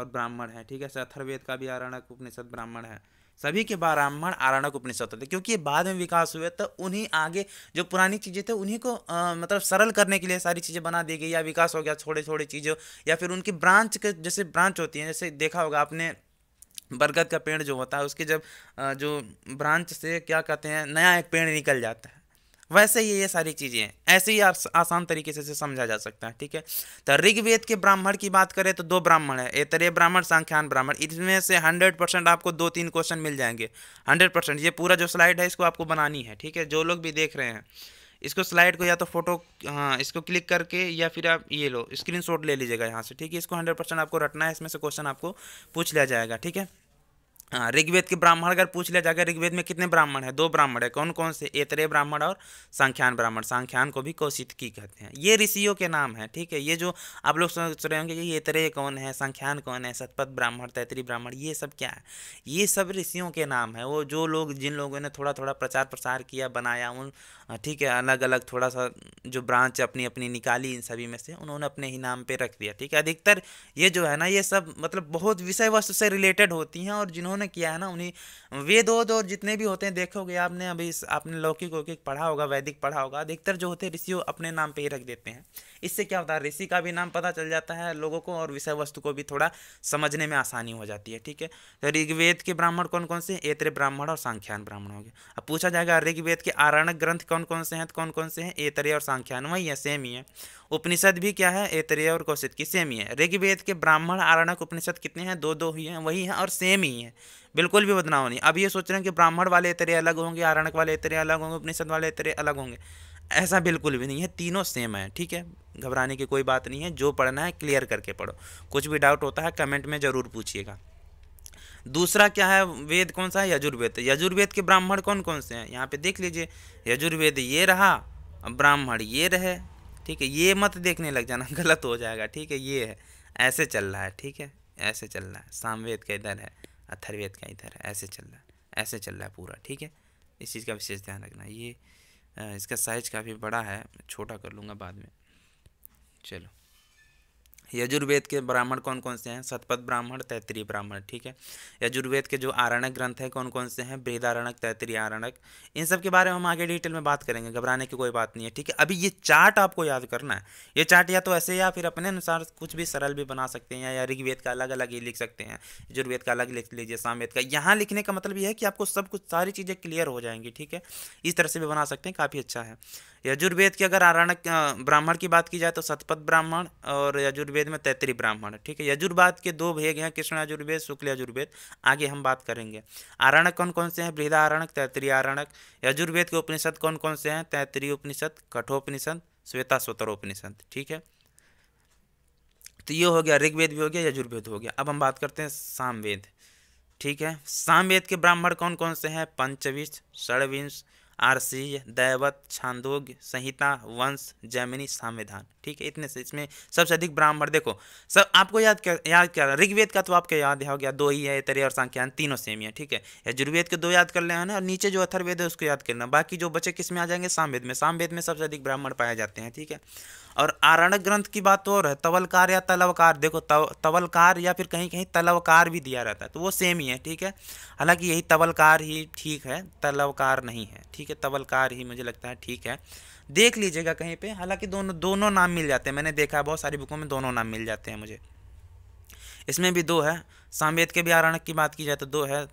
और ब्राह्मण है ठीक है अथर्वेद का भी आरणक उपनिषद ब्राह्मण है सभी के ब्राह्मण आरणक उपनिषद होते क्योंकि बाद में विकास हुए तो उन्हीं आगे जो पुरानी चीज़ें थे उन्हीं को आ, मतलब सरल करने के लिए सारी चीज़ें बना दी गई या विकास हो गया छोटे छोटे चीज़ों या फिर उनकी ब्रांच के जैसे ब्रांच होती है जैसे देखा होगा आपने बरगद का पेड़ जो होता है उसके जब जो ब्रांच से क्या कहते हैं नया एक पेड़ निकल जाता है वैसे ही ये सारी चीज़ें हैं ऐसे ही आस, आसान तरीके से समझा जा सकता है ठीक है तो ऋग्वेद के ब्राह्मण की बात करें तो दो ब्राह्मण है एतरे ब्राह्मण सांख्यान ब्राह्मण इसमें से हंड्रेड परसेंट आपको दो तीन क्वेश्चन मिल जाएंगे हंड्रेड परसेंट ये पूरा जो स्लाइड है इसको आपको बनानी है ठीक है जो लोग भी देख रहे हैं इसको स्लाइड को या तो फोटो हाँ इसको क्लिक करके या फिर आप ये लो शॉट ले लीजिएगा यहाँ से ठीक है इसको हंड्रेड परसेंट आपको रटना है इसमें से क्वेश्चन आपको पूछ लिया जाएगा ठीक है हाँ, ऋग्वेद के ब्राह्मण अगर पूछ लिया जाकर ऋग्वेद में कितने ब्राह्मण है दो ब्राह्मण है कौन कौन से एतरे ब्राह्मण और संख्यान ब्राह्मण संख्यान को भी कौशित की कहते हैं ये ऋषियों के नाम है ठीक है ये जो आप लोग सोच रहे होंगे कि एतरे कौन है संख्यान कौन है सतपथ ब्राह्मण तैतरी ब्राह्मण ये सब क्या है ये सब ऋषियों के नाम है वो जो लोग जिन लोगों ने थोड़ा थोड़ा प्रचार प्रसार किया बनाया उन ठीक है अलग अलग थोड़ा सा जो ब्रांच अपनी अपनी निकाली इन सभी में से उन्होंने अपने ही नाम पर रख दिया ठीक है अधिकतर ये जो है ना ये सब मतलब बहुत विषय वस्तु से रिलेटेड होती हैं और जिन्होंने उन्होंने किया है ना उन्हीं वेदोद और जितने भी होते हैं देखोगे आपने अभी आपने लौकिक वौकिक पढ़ा होगा वैदिक पढ़ा होगा अधिकतर जो होते हैं ऋषि अपने नाम पे ही रख देते हैं इससे क्या होता है ऋषि का भी नाम पता चल जाता है लोगों को और विषय वस्तु को भी थोड़ा समझने में आसानी हो जाती है ठीक है तो ऋग्वेद के ब्राह्मण कौन कौन से एत्र ब्राह्मण और सांख्यान ब्राह्मण हो गए अब पूछा जाएगा ऋग्वेद के आरणक ग्रंथ कौन कौन से हैं तो कौन कौन से हैं एतरे और सांख्यान वही है सेम ही है उपनिषद भी क्या है एतरेय और कौशिक की सेम ही है ऋग्वेद के ब्राह्मण आरणक उपनिषद कितने हैं दो दो ही हैं वही हैं और सेम ही हैं बिल्कुल भी बदनाम नहीं अब ये सोच रहे हैं कि ब्राह्मण वाले ऐतरेय अलग होंगे आरणक वाले इतरे अलग होंगे उपनिषद वाले इतरे अलग होंगे ऐसा बिल्कुल भी नहीं है तीनों सेम है ठीक है घबराने की कोई बात नहीं है जो पढ़ना है क्लियर करके पढ़ो कुछ भी डाउट होता है कमेंट में ज़रूर पूछिएगा दूसरा क्या है वेद कौन सा है यजुर्वेद यजुर्वेद के ब्राह्मण कौन कौन से हैं यहाँ पे देख लीजिए यजुर्वेद ये रहा ब्राह्मण ये रहे ठीक है ये मत देखने लग जाना (laughs) गलत हो जाएगा ठीक है ये है ऐसे चल रहा है ठीक है ऐसे चल रहा है सामवेद का इधर है अथर्वेद का इधर है ऐसे चल रहा है ऐसे चल रहा है पूरा ठीक है इस चीज़ का विशेष ध्यान रखना ये इसका साइज काफ़ी बड़ा है छोटा कर लूँगा बाद में चलो यजुर्वेद के ब्राह्मण कौन कौन से हैं सतपथ ब्राह्मण तैतरी ब्राह्मण ठीक है यजुर्वेद के जो आरणक ग्रंथ हैं कौन कौन से हैं वृदारणक तैतरी आरणक इन सब के बारे में हम आगे डिटेल में बात करेंगे घबराने की कोई बात नहीं है ठीक है अभी ये चार्ट आपको याद करना है ये चार्ट या तो ऐसे या फिर अपने अनुसार कुछ भी सरल भी बना सकते हैं या ऋग्वेद का अलग अलग ही लिख सकते हैं यजुर्वेद का अलग लिख लीजिए सामवेद का यहाँ लिखने का मतलब ये है कि आपको सब कुछ सारी चीज़ें क्लियर हो जाएंगी ठीक है इस तरह से भी बना सकते हैं काफ़ी अच्छा है यजुर्वेद की अगर आरणक ब्राह्मण की बात की जाए तो सतपथ ब्राह्मण और यजुर्वेद में तैतरी ब्राह्मण ठीक है यजुर्वाद के दो भेद हैं कृष्ण यजुर्वेद शुक्ल यजुर्वेद आगे हम बात करेंगे आरणक कौन कौन से हैं वृद्धा आरणक तैतरी आरणक यजुर्वेद के उपनिषद कौन कौन से हैं तैतरी उपनिषद कठोपनिषद श्वेता स्वतरोपनिषद ठीक है तो ये हो गया ऋग्वेद भी हो गया यजुर्वेद हो गया अब हम बात करते हैं सामवेद ठीक है सामवेद के ब्राह्मण कौन कौन से हैं पंचविंश षड़विंश आरसीय दैवत छांदोग्य संहिता वंश जैमिनी संविधान ठीक है इतने से इसमें सबसे अधिक ब्राह्मण देखो सब आपको याद कर याद कर ऋग्वेद का तो आपके याद हो गया दो ही है तरे और संख्यान तीनों सेम ही है ठीक है यजुर्वेद के दो याद कर लेना है और नीचे जो अथर्वेद है उसको याद करना बाकी जो बचे किस में आ जाएंगे सामवेद में सामवेद में सबसे अधिक ब्राह्मण पाए जाते हैं ठीक है और आरण ग्रंथ की बात तो और है तवलकार या तलवकार देखो तव, तवलकार या फिर कहीं कहीं तलवकार भी दिया रहता है तो वो सेम ही है ठीक है हालांकि यही तवलकार ही ठीक है तलवकार नहीं है ठीक है तवलकार ही मुझे लगता है ठीक है देख लीजिएगा कहीं पे हालांकि दोनों दोनों नाम मिल जाते हैं मैंने देखा है बहुत सारी बुकों में दोनों नाम मिल जाते हैं मुझे इसमें भी दो है सामवेद के भी आरण्य की बात की जाए तो दो है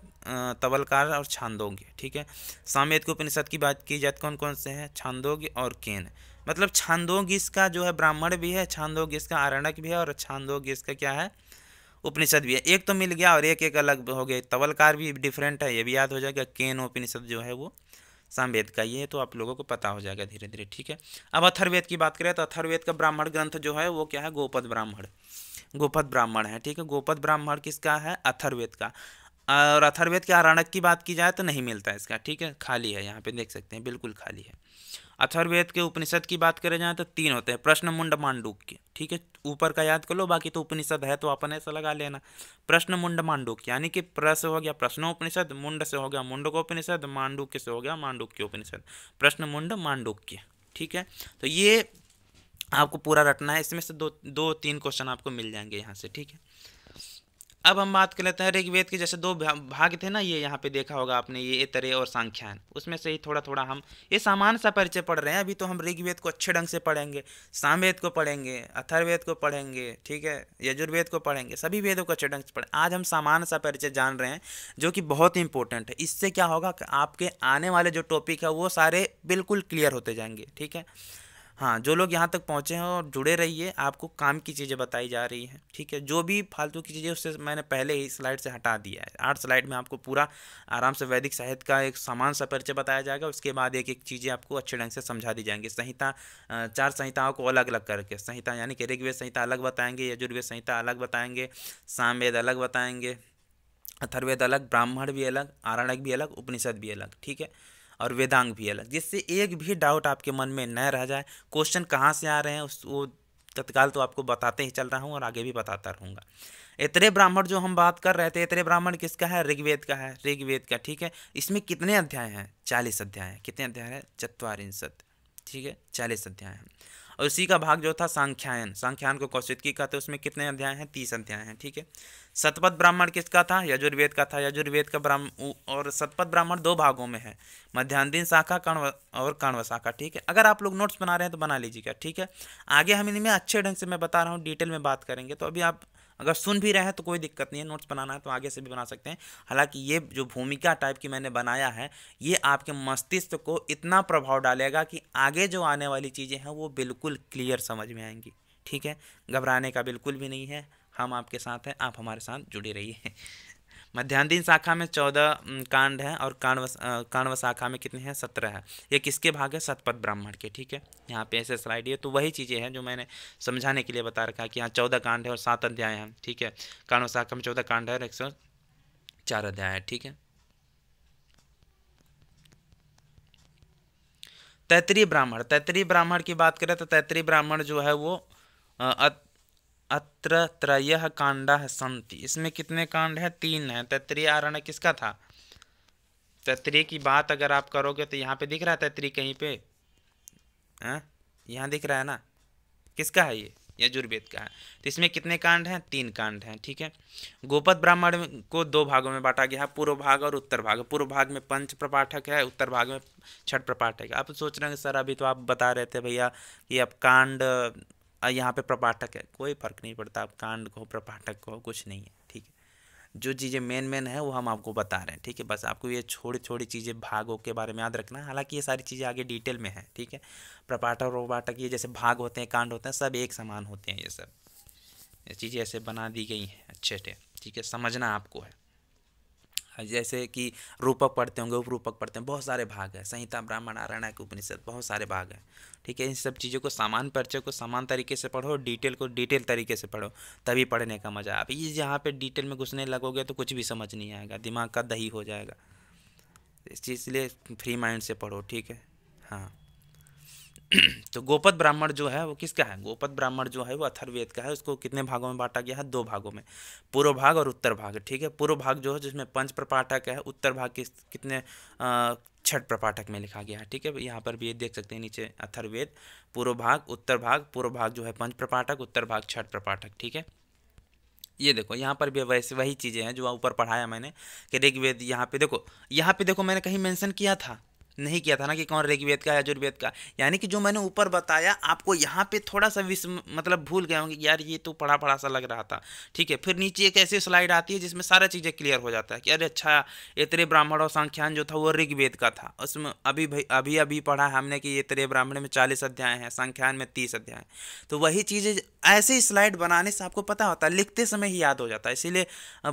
तवलकार और छांदोग्य ठीक है सामवेद के उपनिषद की बात की जाए तो कौन कौन से हैं छांदोग्य और केन मतलब छांदोग का जो है ब्राह्मण भी है छांदोग का आरणक भी है और छांदोग का क्या है उपनिषद भी है एक तो मिल गया और एक एक अलग हो गया तवलकार भी डिफरेंट है ये भी याद हो जाएगा केन उपनिषद जो है वो सामवेद का ये तो आप लोगों को पता हो जाएगा धीरे धीरे ठीक है अब अथर्वेद की बात करें तो अथर्वेद का ब्राह्मण ग्रंथ जो है वो क्या है गोपद ब्राह्मण गोपद ब्राह्मण है ठीक है गोपद ब्राह्मण किसका है अथर्वेद का और अथर्वेद के आरणक की बात की जाए तो नहीं मिलता इसका ठीक है खाली है यहाँ पे देख सकते हैं बिल्कुल खाली है अथर्वेद के उपनिषद की बात करें जाए तो तीन होते हैं प्रश्न मुंड मांडुक्य ठीक है ऊपर का याद कर लो बाकी तो उपनिषद है तो अपन ऐसा लगा लेना प्रश्न मुंड मांडुक्य यानी कि प्रश्न हो गया प्रश्नोपनिषद मुंड से हो गया उपनिषद मांडूक्य से हो गया मांडूक्य उपनिषद प्रश्न मुंड मांडूक्य ठीक है तो ये आपको पूरा रटना है इसमें से दो दो तीन क्वेश्चन आपको मिल जाएंगे यहाँ से ठीक है अब हम बात कर लेते हैं ऋग्वेद के जैसे दो भाग थे ना ये यहाँ पे देखा होगा आपने ये तरे और सांख्यान उसमें से ही थोड़ा थोड़ा हम ये सामान्य सा परिचय पढ़ रहे हैं अभी तो हम ऋग्वेद को अच्छे ढंग से पढ़ेंगे सामवेद को पढ़ेंगे अथर्वेद को पढ़ेंगे ठीक है यजुर्वेद को पढ़ेंगे सभी वेदों को अच्छे ढंग से पढ़ें आज हम सामान्य सा परिचय जान रहे हैं जो कि बहुत ही इंपॉर्टेंट है इससे क्या होगा आपके आने वाले जो टॉपिक है वो सारे बिल्कुल क्लियर होते जाएंगे ठीक है हाँ जो लोग यहाँ तक पहुँचे हैं और जुड़े रहिए आपको काम की चीज़ें बताई जा रही हैं ठीक है जो भी फालतू की चीज़ें उससे मैंने पहले ही स्लाइड से हटा दिया है आठ स्लाइड में आपको पूरा आराम से वैदिक साहित्य का एक समान सा परिचय बताया जाएगा उसके बाद एक एक चीज़ें आपको अच्छे ढंग से समझा दी जाएंगी संहिता चार संहिताओं को अलग अलग करके संहिता यानी कि ऋग्वेद संहिता अलग बताएंगे यजुर्वेद संहिता अलग बताएंगे सामवेद अलग बताएंगे अथर्वेद अलग ब्राह्मण भी अलग आरणक भी अलग उपनिषद भी अलग ठीक है और वेदांग भी अलग जिससे एक भी डाउट आपके मन में न रह जाए क्वेश्चन कहाँ से आ रहे हैं उस वो तत्काल तो आपको बताते ही चल रहा हूँ और आगे भी बताता रहूँगा इतने ब्राह्मण जो हम बात कर रहे थे इतरे ब्राह्मण किसका है ऋग्वेद का है ऋग्वेद का ठीक है इसमें कितने अध्याय हैं चालीस अध्याय हैं कितने अध्याय हैं चतवारिंशत ठीक है चालीस अध्याय हैं और इसी का भाग जो था सांख्यायन सांख्यायन को कौशिकी कहते हैं उसमें कितने अध्याय हैं तीस अध्याय हैं ठीक है सतपथ ब्राह्मण किसका था यजुर्वेद का था यजुर्वेद का ब्राह्मण और सतपथ ब्राह्मण दो भागों में है मध्यान्हीन शाखा कर्ण और कर्णव शाखा ठीक है अगर आप लोग नोट्स बना रहे हैं तो बना लीजिएगा ठीक है आगे हम इनमें अच्छे ढंग से मैं बता रहा हूँ डिटेल में बात करेंगे तो अभी आप अगर सुन भी रहे हैं तो कोई दिक्कत नहीं है नोट्स बनाना है तो आगे से भी बना सकते हैं हालांकि ये जो भूमिका टाइप की मैंने बनाया है ये आपके मस्तिष्क को इतना प्रभाव डालेगा कि आगे जो आने वाली चीज़ें हैं वो बिल्कुल क्लियर समझ में आएंगी ठीक है घबराने का बिल्कुल भी नहीं है हम आपके साथ हैं आप हमारे साथ जुड़े रहिए मध्यान्हीन शाखा में चौदह कांड है और कांडव कांडव शाखा में कितने हैं सत्रह है ये किसके भाग है सतपथ ब्राह्मण के ठीक है यहाँ पे ऐसे स्लाइड ये तो वही चीज़ें हैं जो मैंने समझाने के लिए बता रखा है कि यहाँ चौदह कांड है और सात अध्याय हैं ठीक है कांडव शाखा में चौदह कांड है और एक सौ चार अध्याय है ठीक है तैतरी ब्राह्मण तैतरी ब्राह्मण की बात करें तो तैतरी ब्राह्मण जो है वो अत्र त्रय कांड संति इसमें कितने कांड है तीन है तत्रीय आरण्य किसका था तैतरीय की बात अगर आप करोगे तो यहाँ पे दिख रहा है तत्रीय कहीं पे हाँ? यहाँ दिख रहा है ना किसका है ये यजुर्वेद का है तो इसमें कितने कांड हैं तीन कांड हैं ठीक है गोपद ब्राह्मण को दो भागों में बांटा गया है पूर्व भाग और उत्तर भाग पूर्व भाग में पंच प्रपाठक है उत्तर भाग में छठ प्रपाठक है आप सोच रहे हैं सर अभी तो आप बता रहे थे भैया कि अब कांड यहाँ पे प्रपाठक है कोई फ़र्क नहीं पड़ता आप कांड को प्रपाठक को कुछ नहीं है ठीक है जो चीज़ें मेन मेन है वो हम आपको बता रहे हैं ठीक है बस आपको ये छोटी छोटी चीज़ें भागों के बारे में याद रखना हालांकि ये सारी चीज़ें आगे डिटेल में है ठीक है प्रपाठक और ये जैसे भाग होते हैं कांड होते हैं सब एक समान होते हैं ये सब ये चीज़ें ऐसे बना दी गई हैं अच्छे से ठीक है समझना आपको है हाँ, जैसे कि रूपक पढ़ते होंगे उपरूपक पढ़ते हैं बहुत सारे भाग है संहिता ब्राह्मण नारायण के उपनिषद बहुत सारे भाग है ठीक है इन सब चीज़ों को समान परिचय को समान तरीके से पढ़ो डिटेल को डिटेल तरीके से पढ़ो तभी पढ़ने का मज़ा आप ये यहाँ पे डिटेल में घुसने लगोगे तो कुछ भी समझ नहीं आएगा दिमाग का दही हो जाएगा इसलिए फ्री माइंड से पढ़ो ठीक है हाँ (clears throat) तो गोपद ब्राह्मण जो है वो किसका है गोपद ब्राह्मण जो है वो अथर्वेद का है उसको कितने भागों में बांटा गया है दो भागों में पूर्व भाग और उत्तर भाग ठीक है पूर्व भाग जो है जिसमें पंच प्रपाठक है उत्तर भाग किस कितने छठ प्रपाठक में लिखा गया है ठीक है यहाँ पर भी ये देख सकते हैं नीचे अथर्वेद पूर्व भाग उत्तर भाग पूर्व भाग जो है पंच प्रपाठक उत्तर भाग छठ प्रपाठक ठीक है ये देखो यहाँ पर भी वैसे वही चीज़ें हैं जो ऊपर पढ़ाया मैंने कि ऋग्वेद यहाँ पे देखो यहाँ पे देखो मैंने कहीं मेंशन किया था नहीं किया था ना कि कौन ऋग्वेद का यजुर्वेद का यानी कि जो मैंने ऊपर बताया आपको यहाँ पे थोड़ा सा विस मतलब भूल गए होंगे यार ये तो पढ़ा पढ़ा सा लग रहा था ठीक है फिर नीचे एक ऐसी स्लाइड आती है जिसमें सारा चीज़ें क्लियर हो जाता है कि अरे अच्छा इतरे ब्राह्मण और संख्यान जो था वो ऋग्वेद का था उसमें अभी भाई अभी अभी पढ़ा हमने कि इतरे ब्राह्मण में चालीस अध्याय हैं संख्यान में तीस अध्याय तो वही चीज़ें ऐसे स्लाइड बनाने से आपको पता होता है लिखते समय ही याद हो जाता है इसीलिए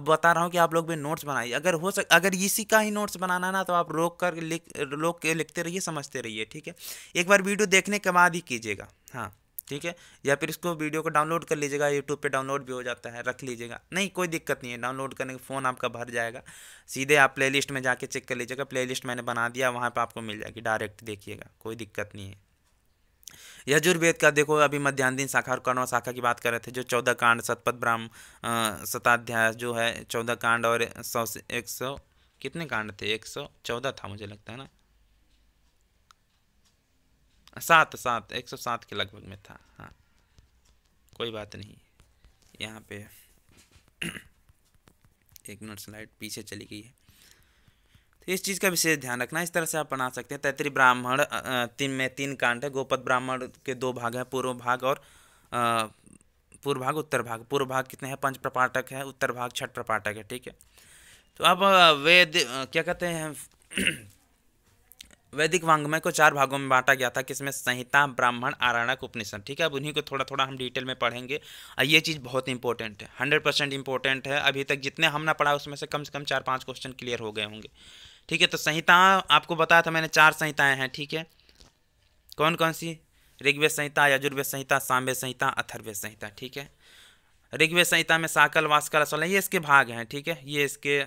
बता रहा हूँ कि आप लोग भी नोट्स बनाइए अगर हो सक अगर इसी का ही नोट्स बनाना ना तो आप रोक कर लिख लोग लिखते रहिए समझते रहिए ठीक है एक बार वीडियो देखने के बाद ही कीजिएगा हाँ ठीक है या फिर इसको वीडियो को डाउनलोड कर लीजिएगा यूट्यूब पे डाउनलोड भी हो जाता है रख लीजिएगा नहीं कोई दिक्कत नहीं है डाउनलोड करने का फ़ोन आपका भर जाएगा सीधे आप प्लेलिस्ट में जाके चेक कर लीजिएगा प्लेलिस्ट मैंने बना दिया वहाँ पर आपको मिल जाएगी डायरेक्ट देखिएगा कोई दिक्कत नहीं है यजुर्वेद का देखो अभी मध्यान्धीन शाखा और कर्ण शाखा की बात कर रहे थे जो चौदह कांड सतपथ ब्राह्म शताध्याय जो है चौदह कांड और सौ एक सौ कितने कांड थे एक सौ चौदह था मुझे लगता है ना सात सात एक सौ सात के लगभग में था हाँ कोई बात नहीं यहाँ पे (clears throat) एक मिनट स्लाइड पीछे चली गई है तो इस चीज़ का विशेष ध्यान रखना इस तरह से आप बना सकते हैं तैतरी ब्राह्मण तीन में तीन कांड है गोपद ब्राह्मण के दो भाग हैं पूर्व भाग और पूर्व भाग उत्तर भाग पूर्व भाग कितने हैं पंच प्रपाटक है उत्तर भाग छठ प्रपाटक है ठीक है तो अब वेद क्या कहते हैं (clears throat) वैदिक वांग्मय को चार भागों में बांटा गया था किसमें संहिता ब्राह्मण आराणक उपनिषद ठीक है अब उन्हीं को थोड़ा थोड़ा हम डिटेल में पढ़ेंगे और ये चीज़ बहुत इंपॉर्टेंट है हंड्रेड परसेंट इंपॉर्टेंट है अभी तक जितने हम ना पढ़ा उसमें से कम से कम चार पाँच क्वेश्चन क्लियर हो गए होंगे ठीक है तो संहिता आपको बताया था मैंने चार संहिताएँ हैं ठीक है कौन कौन सी ऋग्वेद संहिता यजुर्वेद संहिता सांवे संहिता अथर्वेद संहिता ठीक है ऋग्वेद संहिता में साकल वास्कल असल ये इसके भाग हैं ठीक है ये इसके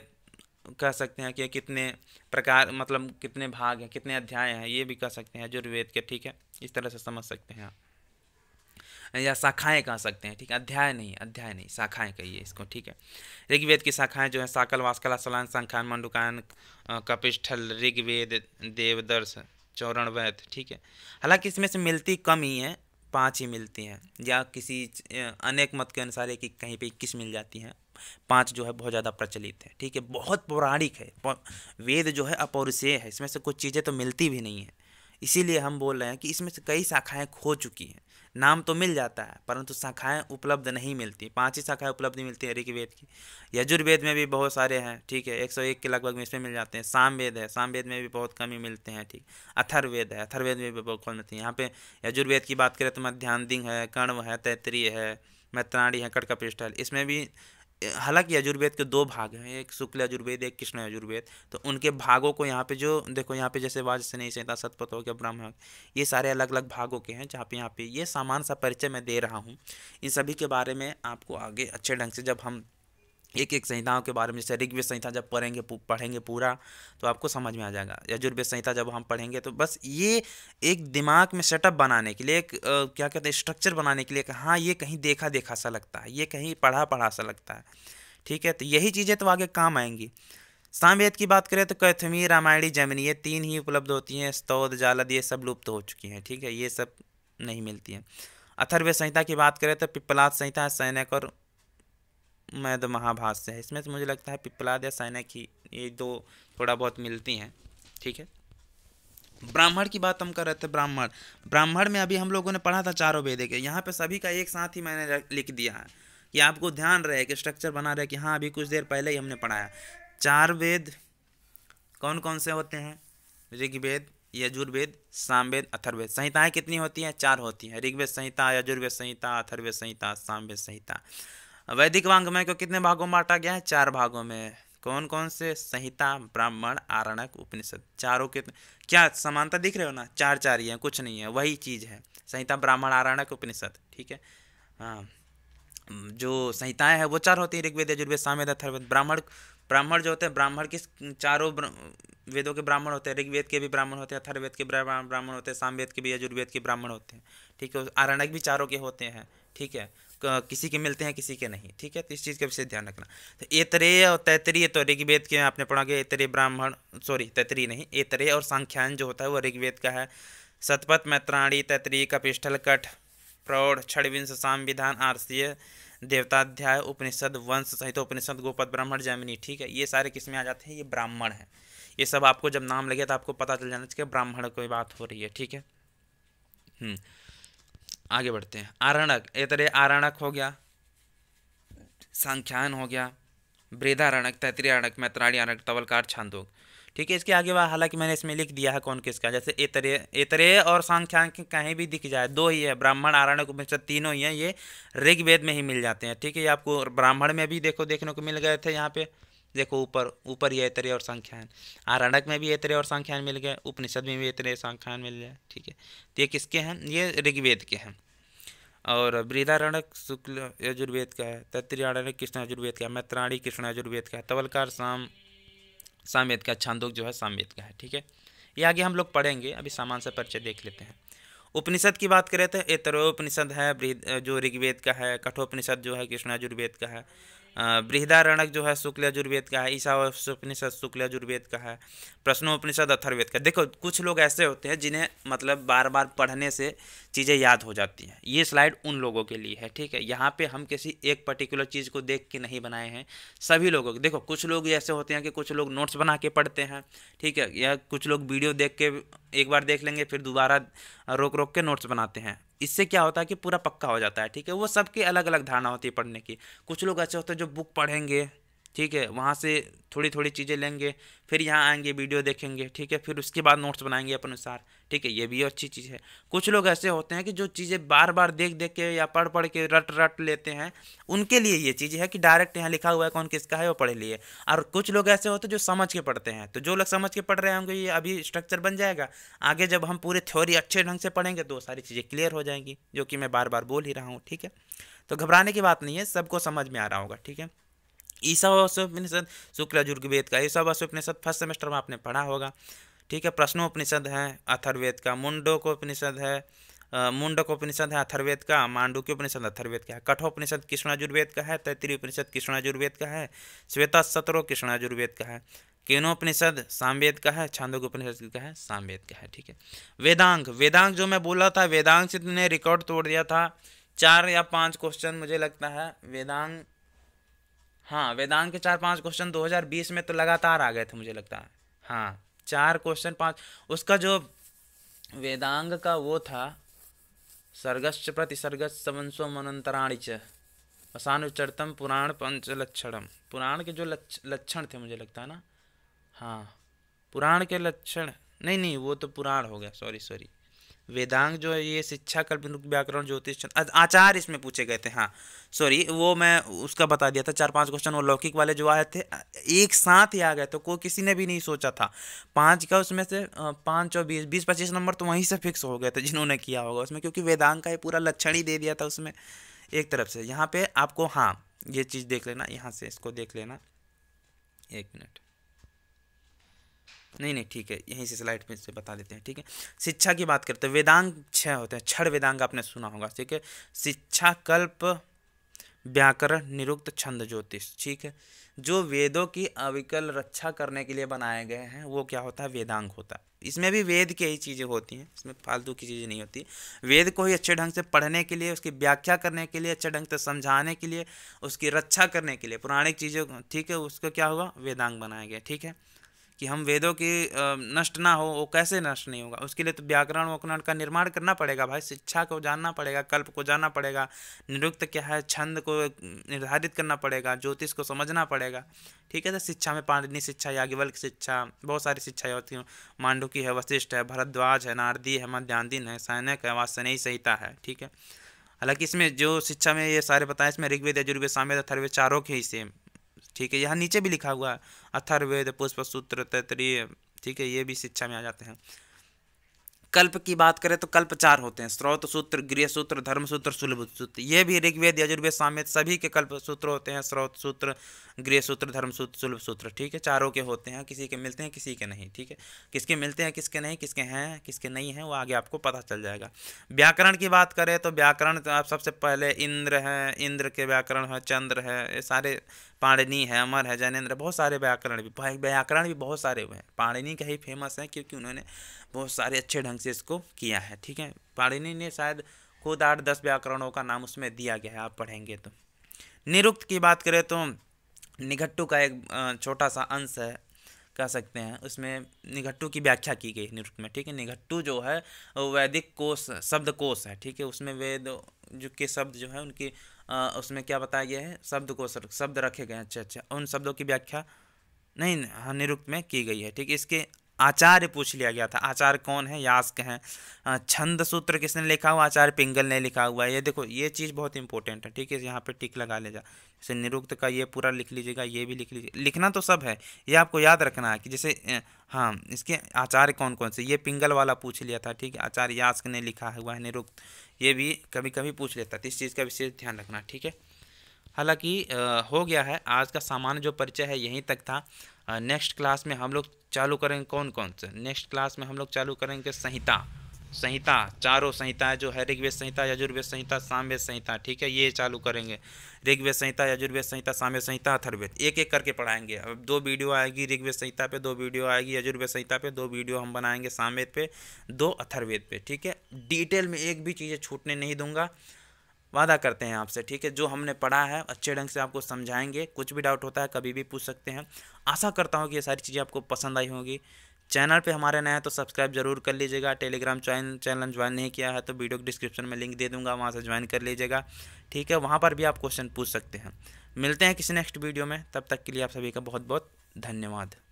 कह सकते हैं कि कितने प्रकार मतलब कितने भाग हैं कितने अध्याय हैं ये भी कह सकते हैं यजुर्वेद के ठीक है इस तरह से समझ सकते हैं आप या शाखाएँ कह सकते हैं ठीक है अध्याय नहीं अध्याय नहीं शाखाएँ कहिए इसको ठीक है ऋग्वेद की शाखाएँ जो है साकल वास्कला सलान संखान मंडुकान कपिष्ठल ऋग्वेद देवदर्श चौरण वैद ठीक है हालांकि इसमें से मिलती कम ही है पाँच ही मिलती हैं या किसी अनेक मत के अनुसार एक कहीं पे इक्कीस मिल जाती हैं पाँच जो है बहुत ज़्यादा प्रचलित है ठीक है बहुत पौराणिक है वेद जो है अपौरुषेय है इसमें से कुछ चीज़ें तो मिलती भी नहीं है इसीलिए हम बोल रहे हैं कि इसमें से कई शाखाएँ खो चुकी हैं नाम तो मिल जाता है परंतु शाखाएँ उपलब्ध नहीं मिलती पाँच ही शाखाएं उपलब्ध नहीं मिलती हैं ऋग्वेद की यजुर्वेद में भी बहुत सारे हैं ठीक है एक सौ एक के लगभग में इसमें मिल जाते हैं सामवेद है सामवेद में भी बहुत कमी मिलते हैं ठीक अथर्वेद है अथर्वेद में भी बहुत कम मिलती है यहाँ पे यजुर्वेद की बात करें तो मध्यान्दिंग है कण्व है तैतरीय है मैत्राणी है कटकपृष्ठ है इसमें भी हालांकि यजुर्वेद के दो भाग हैं एक शुक्ल यजुर्वेद एक कृष्ण यजुर्वेद तो उनके भागों को यहाँ पे जो देखो यहाँ पे जैसे वाज स्ने संहिता सतपथ हो गया ब्राह्मण ये सारे अलग अलग भागों के हैं जहाँ पे यहाँ पे ये सामान सा परिचय मैं दे रहा हूँ इन सभी के बारे में आपको आगे अच्छे ढंग से जब हम एक एक संहिताओं के बारे में जैसे ऋग्वेद संहिता जब पढ़ेंगे पढ़ेंगे पूरा तो आपको समझ में आ जाएगा यजुर्वेद संहिता जब हम पढ़ेंगे तो बस ये एक दिमाग में सेटअप बनाने के लिए एक क्या कहते हैं स्ट्रक्चर बनाने के लिए कि हाँ ये कहीं देखा देखा सा लगता है ये कहीं पढ़ा पढ़ा सा लगता है ठीक है तो यही चीज़ें तो आगे काम आएंगी सामवेद की बात करें तो कैथमी रामायणी जैमिनी ये तीन ही उपलब्ध होती हैं स्तौद जालद ये सब लुप्त हो चुकी हैं ठीक है ये सब नहीं मिलती हैं अथर्व संहिता की बात करें तो पिपलाद संहिता सैनिक और मैद तो महाभाष्य है इसमें से तो मुझे लगता है पिपलाद या सैनिक ही ये दो थोड़ा बहुत मिलती हैं ठीक है ब्राह्मण की बात हम कर रहे थे ब्राह्मण ब्राह्मण में अभी हम लोगों ने पढ़ा था चारों वेदे के यहाँ पे सभी का एक साथ ही मैंने लिख दिया है कि आपको ध्यान रहे कि स्ट्रक्चर बना रहे कि हाँ अभी कुछ देर पहले ही हमने पढ़ाया चार वेद कौन कौन से होते हैं ऋग्वेद यजुर्वेद सामवेद अथर्वेद संहिताएँ कितनी होती हैं चार होती हैं ऋग्वेद संहिता यजुर्वेद संहिता अथर्वेद संहिता सामवेद संहिता वैदिक वांग्मय को कितने भागों में बांटा गया है चार भागों में कौन कौन से संहिता ब्राह्मण आरणक उपनिषद चारों के क्या समानता दिख रहे हो ना चार चार ही है कुछ नहीं है वही चीज़ है संहिता ब्राह्मण आरणक उपनिषद ठीक है हाँ जो संहिताएं हैं वो चार होती हैं ऋग्वेद यजुर्वेद सामवेद अथर्वेद ब्राह्मण ब्राह्मण जो होते हैं ब्राह्मण किस चारों वेदों के ब्राह्मण होते हैं ऋग्वेद के भी ब्राह्मण होते हैं अथर्वेद के ब्राह्मण होते हैं सामवेद के भी यजुर्वेद के ब्राह्मण होते हैं ठीक है आरणक भी चारों के होते हैं ठीक है किसी के मिलते हैं किसी के नहीं ठीक है तो इस चीज़ का विशेष ध्यान रखना तो एतरेय और तैतरीय तो ऋग्वेद के आपने पढ़ा कि एतरे ब्राह्मण सॉरी तैतरी नहीं एतरे और संख्यान जो होता है वो ऋग्वेद का है सतपथ मैत्राणी तैतरीय कपिष्ठल कठ प्रौढ़ छड़विंश साम विधान आरसीय देवताध्याय उपनिषद वंश सहित तो उपनिषद गोपद ब्राह्मण जैमिनी ठीक है ये सारे किस्में आ जाते हैं ये ब्राह्मण है ये सब आपको जब नाम लगे तो आपको पता चल जाना चाहिए ब्राह्मण कोई बात हो रही है ठीक है हम्म। आगे बढ़ते हैं आरणक ए तरह आरणक हो गया संख्यान हो गया वृद्धारणक मैत्राणी मैत्राणीरणक तवलकार छांदोग ठीक है इसके आगे वह हालांकि मैंने इसमें लिख दिया है कौन किसका जैसे एतरे एतरे और सांख्यांक कहीं भी दिख जाए दो ही है ब्राह्मण आरणक उपनिषद तीनों ही हैं ये ऋग्वेद में ही मिल जाते हैं ठीक है ये आपको ब्राह्मण में भी देखो देखने को मिल गए थे यहाँ पे देखो ऊपर ऊपर ये इतरे और संख्यान आरणक में भी ऐतरे और संख्यान मिल गए उपनिषद में भी इतरे संख्यान मिल जाए ठीक है तो ये किसके हैं ये ऋग्वेद के हैं और वृदारणक शुक्ल यजुर्वेद का है तत्रियाणक कृष्ण यजुर्वेद का है मैत्राणी कृष्ण यजुर्वेद का है तवलकार साम सामवेद का छांदोक जो है सामवेद का है ठीक है ये आगे हम लोग पढ़ेंगे अभी सामान से परिचय देख लेते हैं उपनिषद की बात करें तो एतरोपनिषद है जो ऋग्वेद का है कठोपनिषद जो है कृष्णाजुर्वेद का है बृहदारणक जो है शुक्ल यजुर्वेद का है ईसा उपनिषद शुक्ल यजुर्वेद का है प्रश्नोपनिषद अथर्वेद का देखो कुछ लोग ऐसे होते हैं जिन्हें मतलब बार बार पढ़ने से चीज़ें याद हो जाती हैं ये स्लाइड उन लोगों के लिए है ठीक है यहाँ पे हम किसी एक पर्टिकुलर चीज़ को देख के नहीं बनाए हैं सभी लोगों को देखो कुछ लोग ऐसे होते हैं कि कुछ लोग नोट्स बना के पढ़ते हैं ठीक है या कुछ लोग वीडियो देख के एक बार देख लेंगे फिर दोबारा रोक रोक के नोट्स बनाते हैं इससे क्या होता है कि पूरा पक्का हो जाता है ठीक है वो सबकी अलग अलग धारणा होती है पढ़ने की कुछ लोग ऐसे होते हैं जो बुक पढ़ेंगे ठीक है वहाँ से थोड़ी थोड़ी चीज़ें लेंगे फिर यहाँ आएंगे वीडियो देखेंगे ठीक है फिर उसके बाद नोट्स बनाएंगे अपन अनुसार ठीक है ये भी अच्छी चीज़ है कुछ लोग ऐसे होते हैं कि जो चीज़ें बार बार देख देख के या पढ़ पढ़ के रट रट लेते हैं उनके लिए ये चीज़ है कि डायरेक्ट यहाँ लिखा हुआ है कौन किसका है वो पढ़े लिए और कुछ लोग ऐसे होते हैं जो समझ के पढ़ते हैं तो जो लोग समझ के पढ़ रहे होंगे ये अभी स्ट्रक्चर बन जाएगा आगे जब हम पूरे थ्योरी अच्छे ढंग से पढ़ेंगे तो सारी चीज़ें क्लियर हो जाएंगी जो कि मैं बार बार बोल ही रहा हूँ ठीक है तो घबराने की बात नहीं है सबको समझ में आ रहा होगा ठीक है ईसा वास्तव उपनिषद शुक्ल जुर्गवेद का ईसा वास्तव उपनिषद फर्स्ट सेमेस्टर में आपने पढ़ा होगा ठीक है प्रश्नोपनिषद है अथर्वेद का उपनिषद है उपनिषद है अथर्वेद का के उपनिषद अथर्वेद का है कठोपनिषद कृष्णाजुर्वेद का है तैतरी उपनिषद कृष्णाजुर्वेद का है श्वेता सत्रो कृष्णाजुर्वेद का है केनोपनिषद सांवेद का है उपनिषद का है सांवेद का है ठीक है वेदांग वेदांग जो मैं बोला था वेदांग से तुमने रिकॉर्ड तोड़ दिया था चार या पाँच क्वेश्चन मुझे लगता है वेदांग हाँ वेदांग के चार पाँच क्वेश्चन दो में तो लगातार आ गए थे मुझे लगता है हाँ चार क्वेश्चन पांच उसका जो वेदांग का वो था सर्गश्च प्रतिसर्गच समन्सो मनंतराणिच असानुचरतम पुराण पंच लक्षणम पुराण के जो लक्षण थे मुझे लगता है ना हाँ पुराण के लक्षण नहीं नहीं वो तो पुराण हो गया सॉरी सॉरी वेदांग जो है ये शिक्षा कल्पनिक व्याकरण ज्योतिष आचार इसमें पूछे गए थे हाँ सॉरी वो मैं उसका बता दिया था चार पांच क्वेश्चन वो लौकिक वाले जो आए थे एक साथ ही आ गए तो कोई किसी ने भी नहीं सोचा था पाँच का उसमें से पाँच और बीस बीस पच्चीस नंबर तो वहीं से फिक्स हो गए थे जिन्होंने किया होगा उसमें क्योंकि वेदांग का ही पूरा लक्षण ही दे दिया था उसमें एक तरफ से यहाँ पर आपको हाँ ये चीज़ देख लेना यहाँ से इसको देख लेना एक मिनट नहीं नहीं ठीक है यहीं से स्लाइड में से बता देते हैं ठीक है शिक्षा की बात करते हैं वेदांग छः होते हैं छठ वेदांग आपने सुना होगा ठीक है शिक्षा कल्प व्याकरण निरुक्त छंद ज्योतिष ठीक है जो वेदों की अविकल रक्षा करने के लिए बनाए गए हैं वो क्या होता है वेदांग होता है इसमें भी वेद की ही चीज़ें होती हैं इसमें फालतू की चीज़ें नहीं होती वेद को ही अच्छे ढंग से पढ़ने के लिए उसकी व्याख्या करने के लिए अच्छे ढंग से समझाने के लिए उसकी रक्षा करने के लिए पुराने चीज़ों ठीक है उसको क्या होगा वेदांग बनाया गया ठीक है कि हम वेदों की नष्ट ना हो वो कैसे नष्ट नहीं होगा उसके लिए तो व्याकरण वकरण का निर्माण करना पड़ेगा भाई शिक्षा को जानना पड़ेगा कल्प को जानना पड़ेगा निरुक्त क्या है छंद को निर्धारित करना पड़ेगा ज्योतिष को समझना पड़ेगा ठीक है तो शिक्षा में पाणिनी शिक्षा याज्ञवल्क शिक्षा बहुत सारी शिक्षाएँ होती हैं मांडुकी है वशिष्ठ है भरद्वाज है नारदी है मध्यान्दीन है सैनिक है वासनई संहिता है ठीक है हालांकि इसमें जो शिक्षा में ये सारे बताएं इसमें ऋग्वेद यजुर्वेद सामवेद अथर्वेद चारों के ही सेम ठीक है यहाँ नीचे भी लिखा हुआ है अथर्वेद पुष्प सूत्र तैतरीय ठीक है ये भी शिक्षा में आ जाते हैं कल्प की बात करें तो कल्प चार होते हैं स्रोत सूत्र गृह सूत्र धर्म सूत्र सुलभ सूत्र ये भी ऋग्वेद यजुर्वेद सामेत सभी के कल्प सूत्र होते हैं स्रोत सूत्र गृह सूत्र धर्म सूत्र सुलभ सूत्र ठीक है चारों के होते हैं किसी के मिलते हैं किसी के नहीं ठीक है किसके मिलते हैं किसके नहीं किसके हैं किसके नहीं हैं वो आगे आपको पता चल जाएगा व्याकरण की बात करें तो व्याकरण तो आप सबसे पहले इंद्र है इंद्र के व्याकरण है चंद्र है ये सारे पाणिनी है अमर है जैनेन्द्र बहुत सारे व्याकरण भी व्याकरण भी बहुत सारे हुए हैं पाणिनी का ही फेमस है क्योंकि उन्होंने बहुत सारे अच्छे ढंग से इसको किया है ठीक है पाणिनी ने शायद खुद आठ दस व्याकरणों का नाम उसमें दिया गया है आप पढ़ेंगे तो निरुक्त की बात करें तो निघट्टू का एक छोटा सा अंश है कह सकते हैं उसमें निघट्टू की व्याख्या की गई निरुक्त में ठीक है निघट्टू जो है वैदिक कोश शब्द कोश है ठीक है उसमें वेद जो के शब्द जो है उनकी आ, उसमें क्या बताया गया है शब्द को शब्द रखे गए अच्छा अच्छा उन शब्दों की व्याख्या नहीं हाँ निरुक्त में की गई है ठीक इसके आचार्य पूछ लिया गया था आचार्य कौन है यास्क हैं छंद सूत्र किसने लिखा हुआ आचार्य पिंगल ने लिखा हुआ है ये देखो ये चीज़ बहुत इंपॉर्टेंट है ठीक है यहाँ पे टिक लगा ले जा जैसे निरुक्त का ये पूरा लिख लीजिएगा ये भी लिख लीजिए लिखना तो सब है ये आपको याद रखना है कि जैसे हाँ इसके आचार्य कौन कौन से ये पिंगल वाला पूछ लिया था ठीक है आचार्य यास्क ने लिखा हुआ है निरुक्त ये भी कभी कभी पूछ लेता था तो इस चीज़ का विशेष ध्यान रखना ठीक है हालांकि हो गया है आज का सामान्य जो परिचय है यहीं तक था नेक्स्ट क्लास में हम लोग चालू करेंगे कौन कौन से नेक्स्ट क्लास में हम लोग चालू करेंगे संहिता संहिता चारों संहिताएँ जो है ऋग्वेद संहिता यजुर्वेद संहिता सामवेद संहिता ठीक है ये चालू करेंगे ऋग्वेद संहिता यजुर्वेद संहिता सामवेद संहिता अथर्वेद एक एक करके पढ़ाएंगे अब दो वीडियो आएगी ऋग्वेद संहिता पे दो वीडियो आएगी यजुर्वेद संहिता पे दो वीडियो हम बनाएंगे सामवेद पे दो अथर्वेद पे ठीक है डिटेल में एक भी चीज़ें छूटने नहीं दूंगा वादा करते हैं आपसे ठीक है जो हमने पढ़ा है अच्छे ढंग से आपको समझाएंगे कुछ भी डाउट होता है कभी भी पूछ सकते हैं आशा करता हूँ कि ये सारी चीज़ें आपको पसंद आई होंगी चैनल पे हमारे नए हैं तो सब्सक्राइब जरूर कर लीजिएगा टेलीग्राम चैन चैनल ज्वाइन नहीं किया है तो वीडियो के डिस्क्रिप्शन में लिंक दे दूँगा वहाँ से ज्वाइन कर लीजिएगा ठीक है वहाँ पर भी आप क्वेश्चन पूछ सकते हैं मिलते हैं किसी नेक्स्ट वीडियो में तब तक के लिए आप सभी का बहुत बहुत धन्यवाद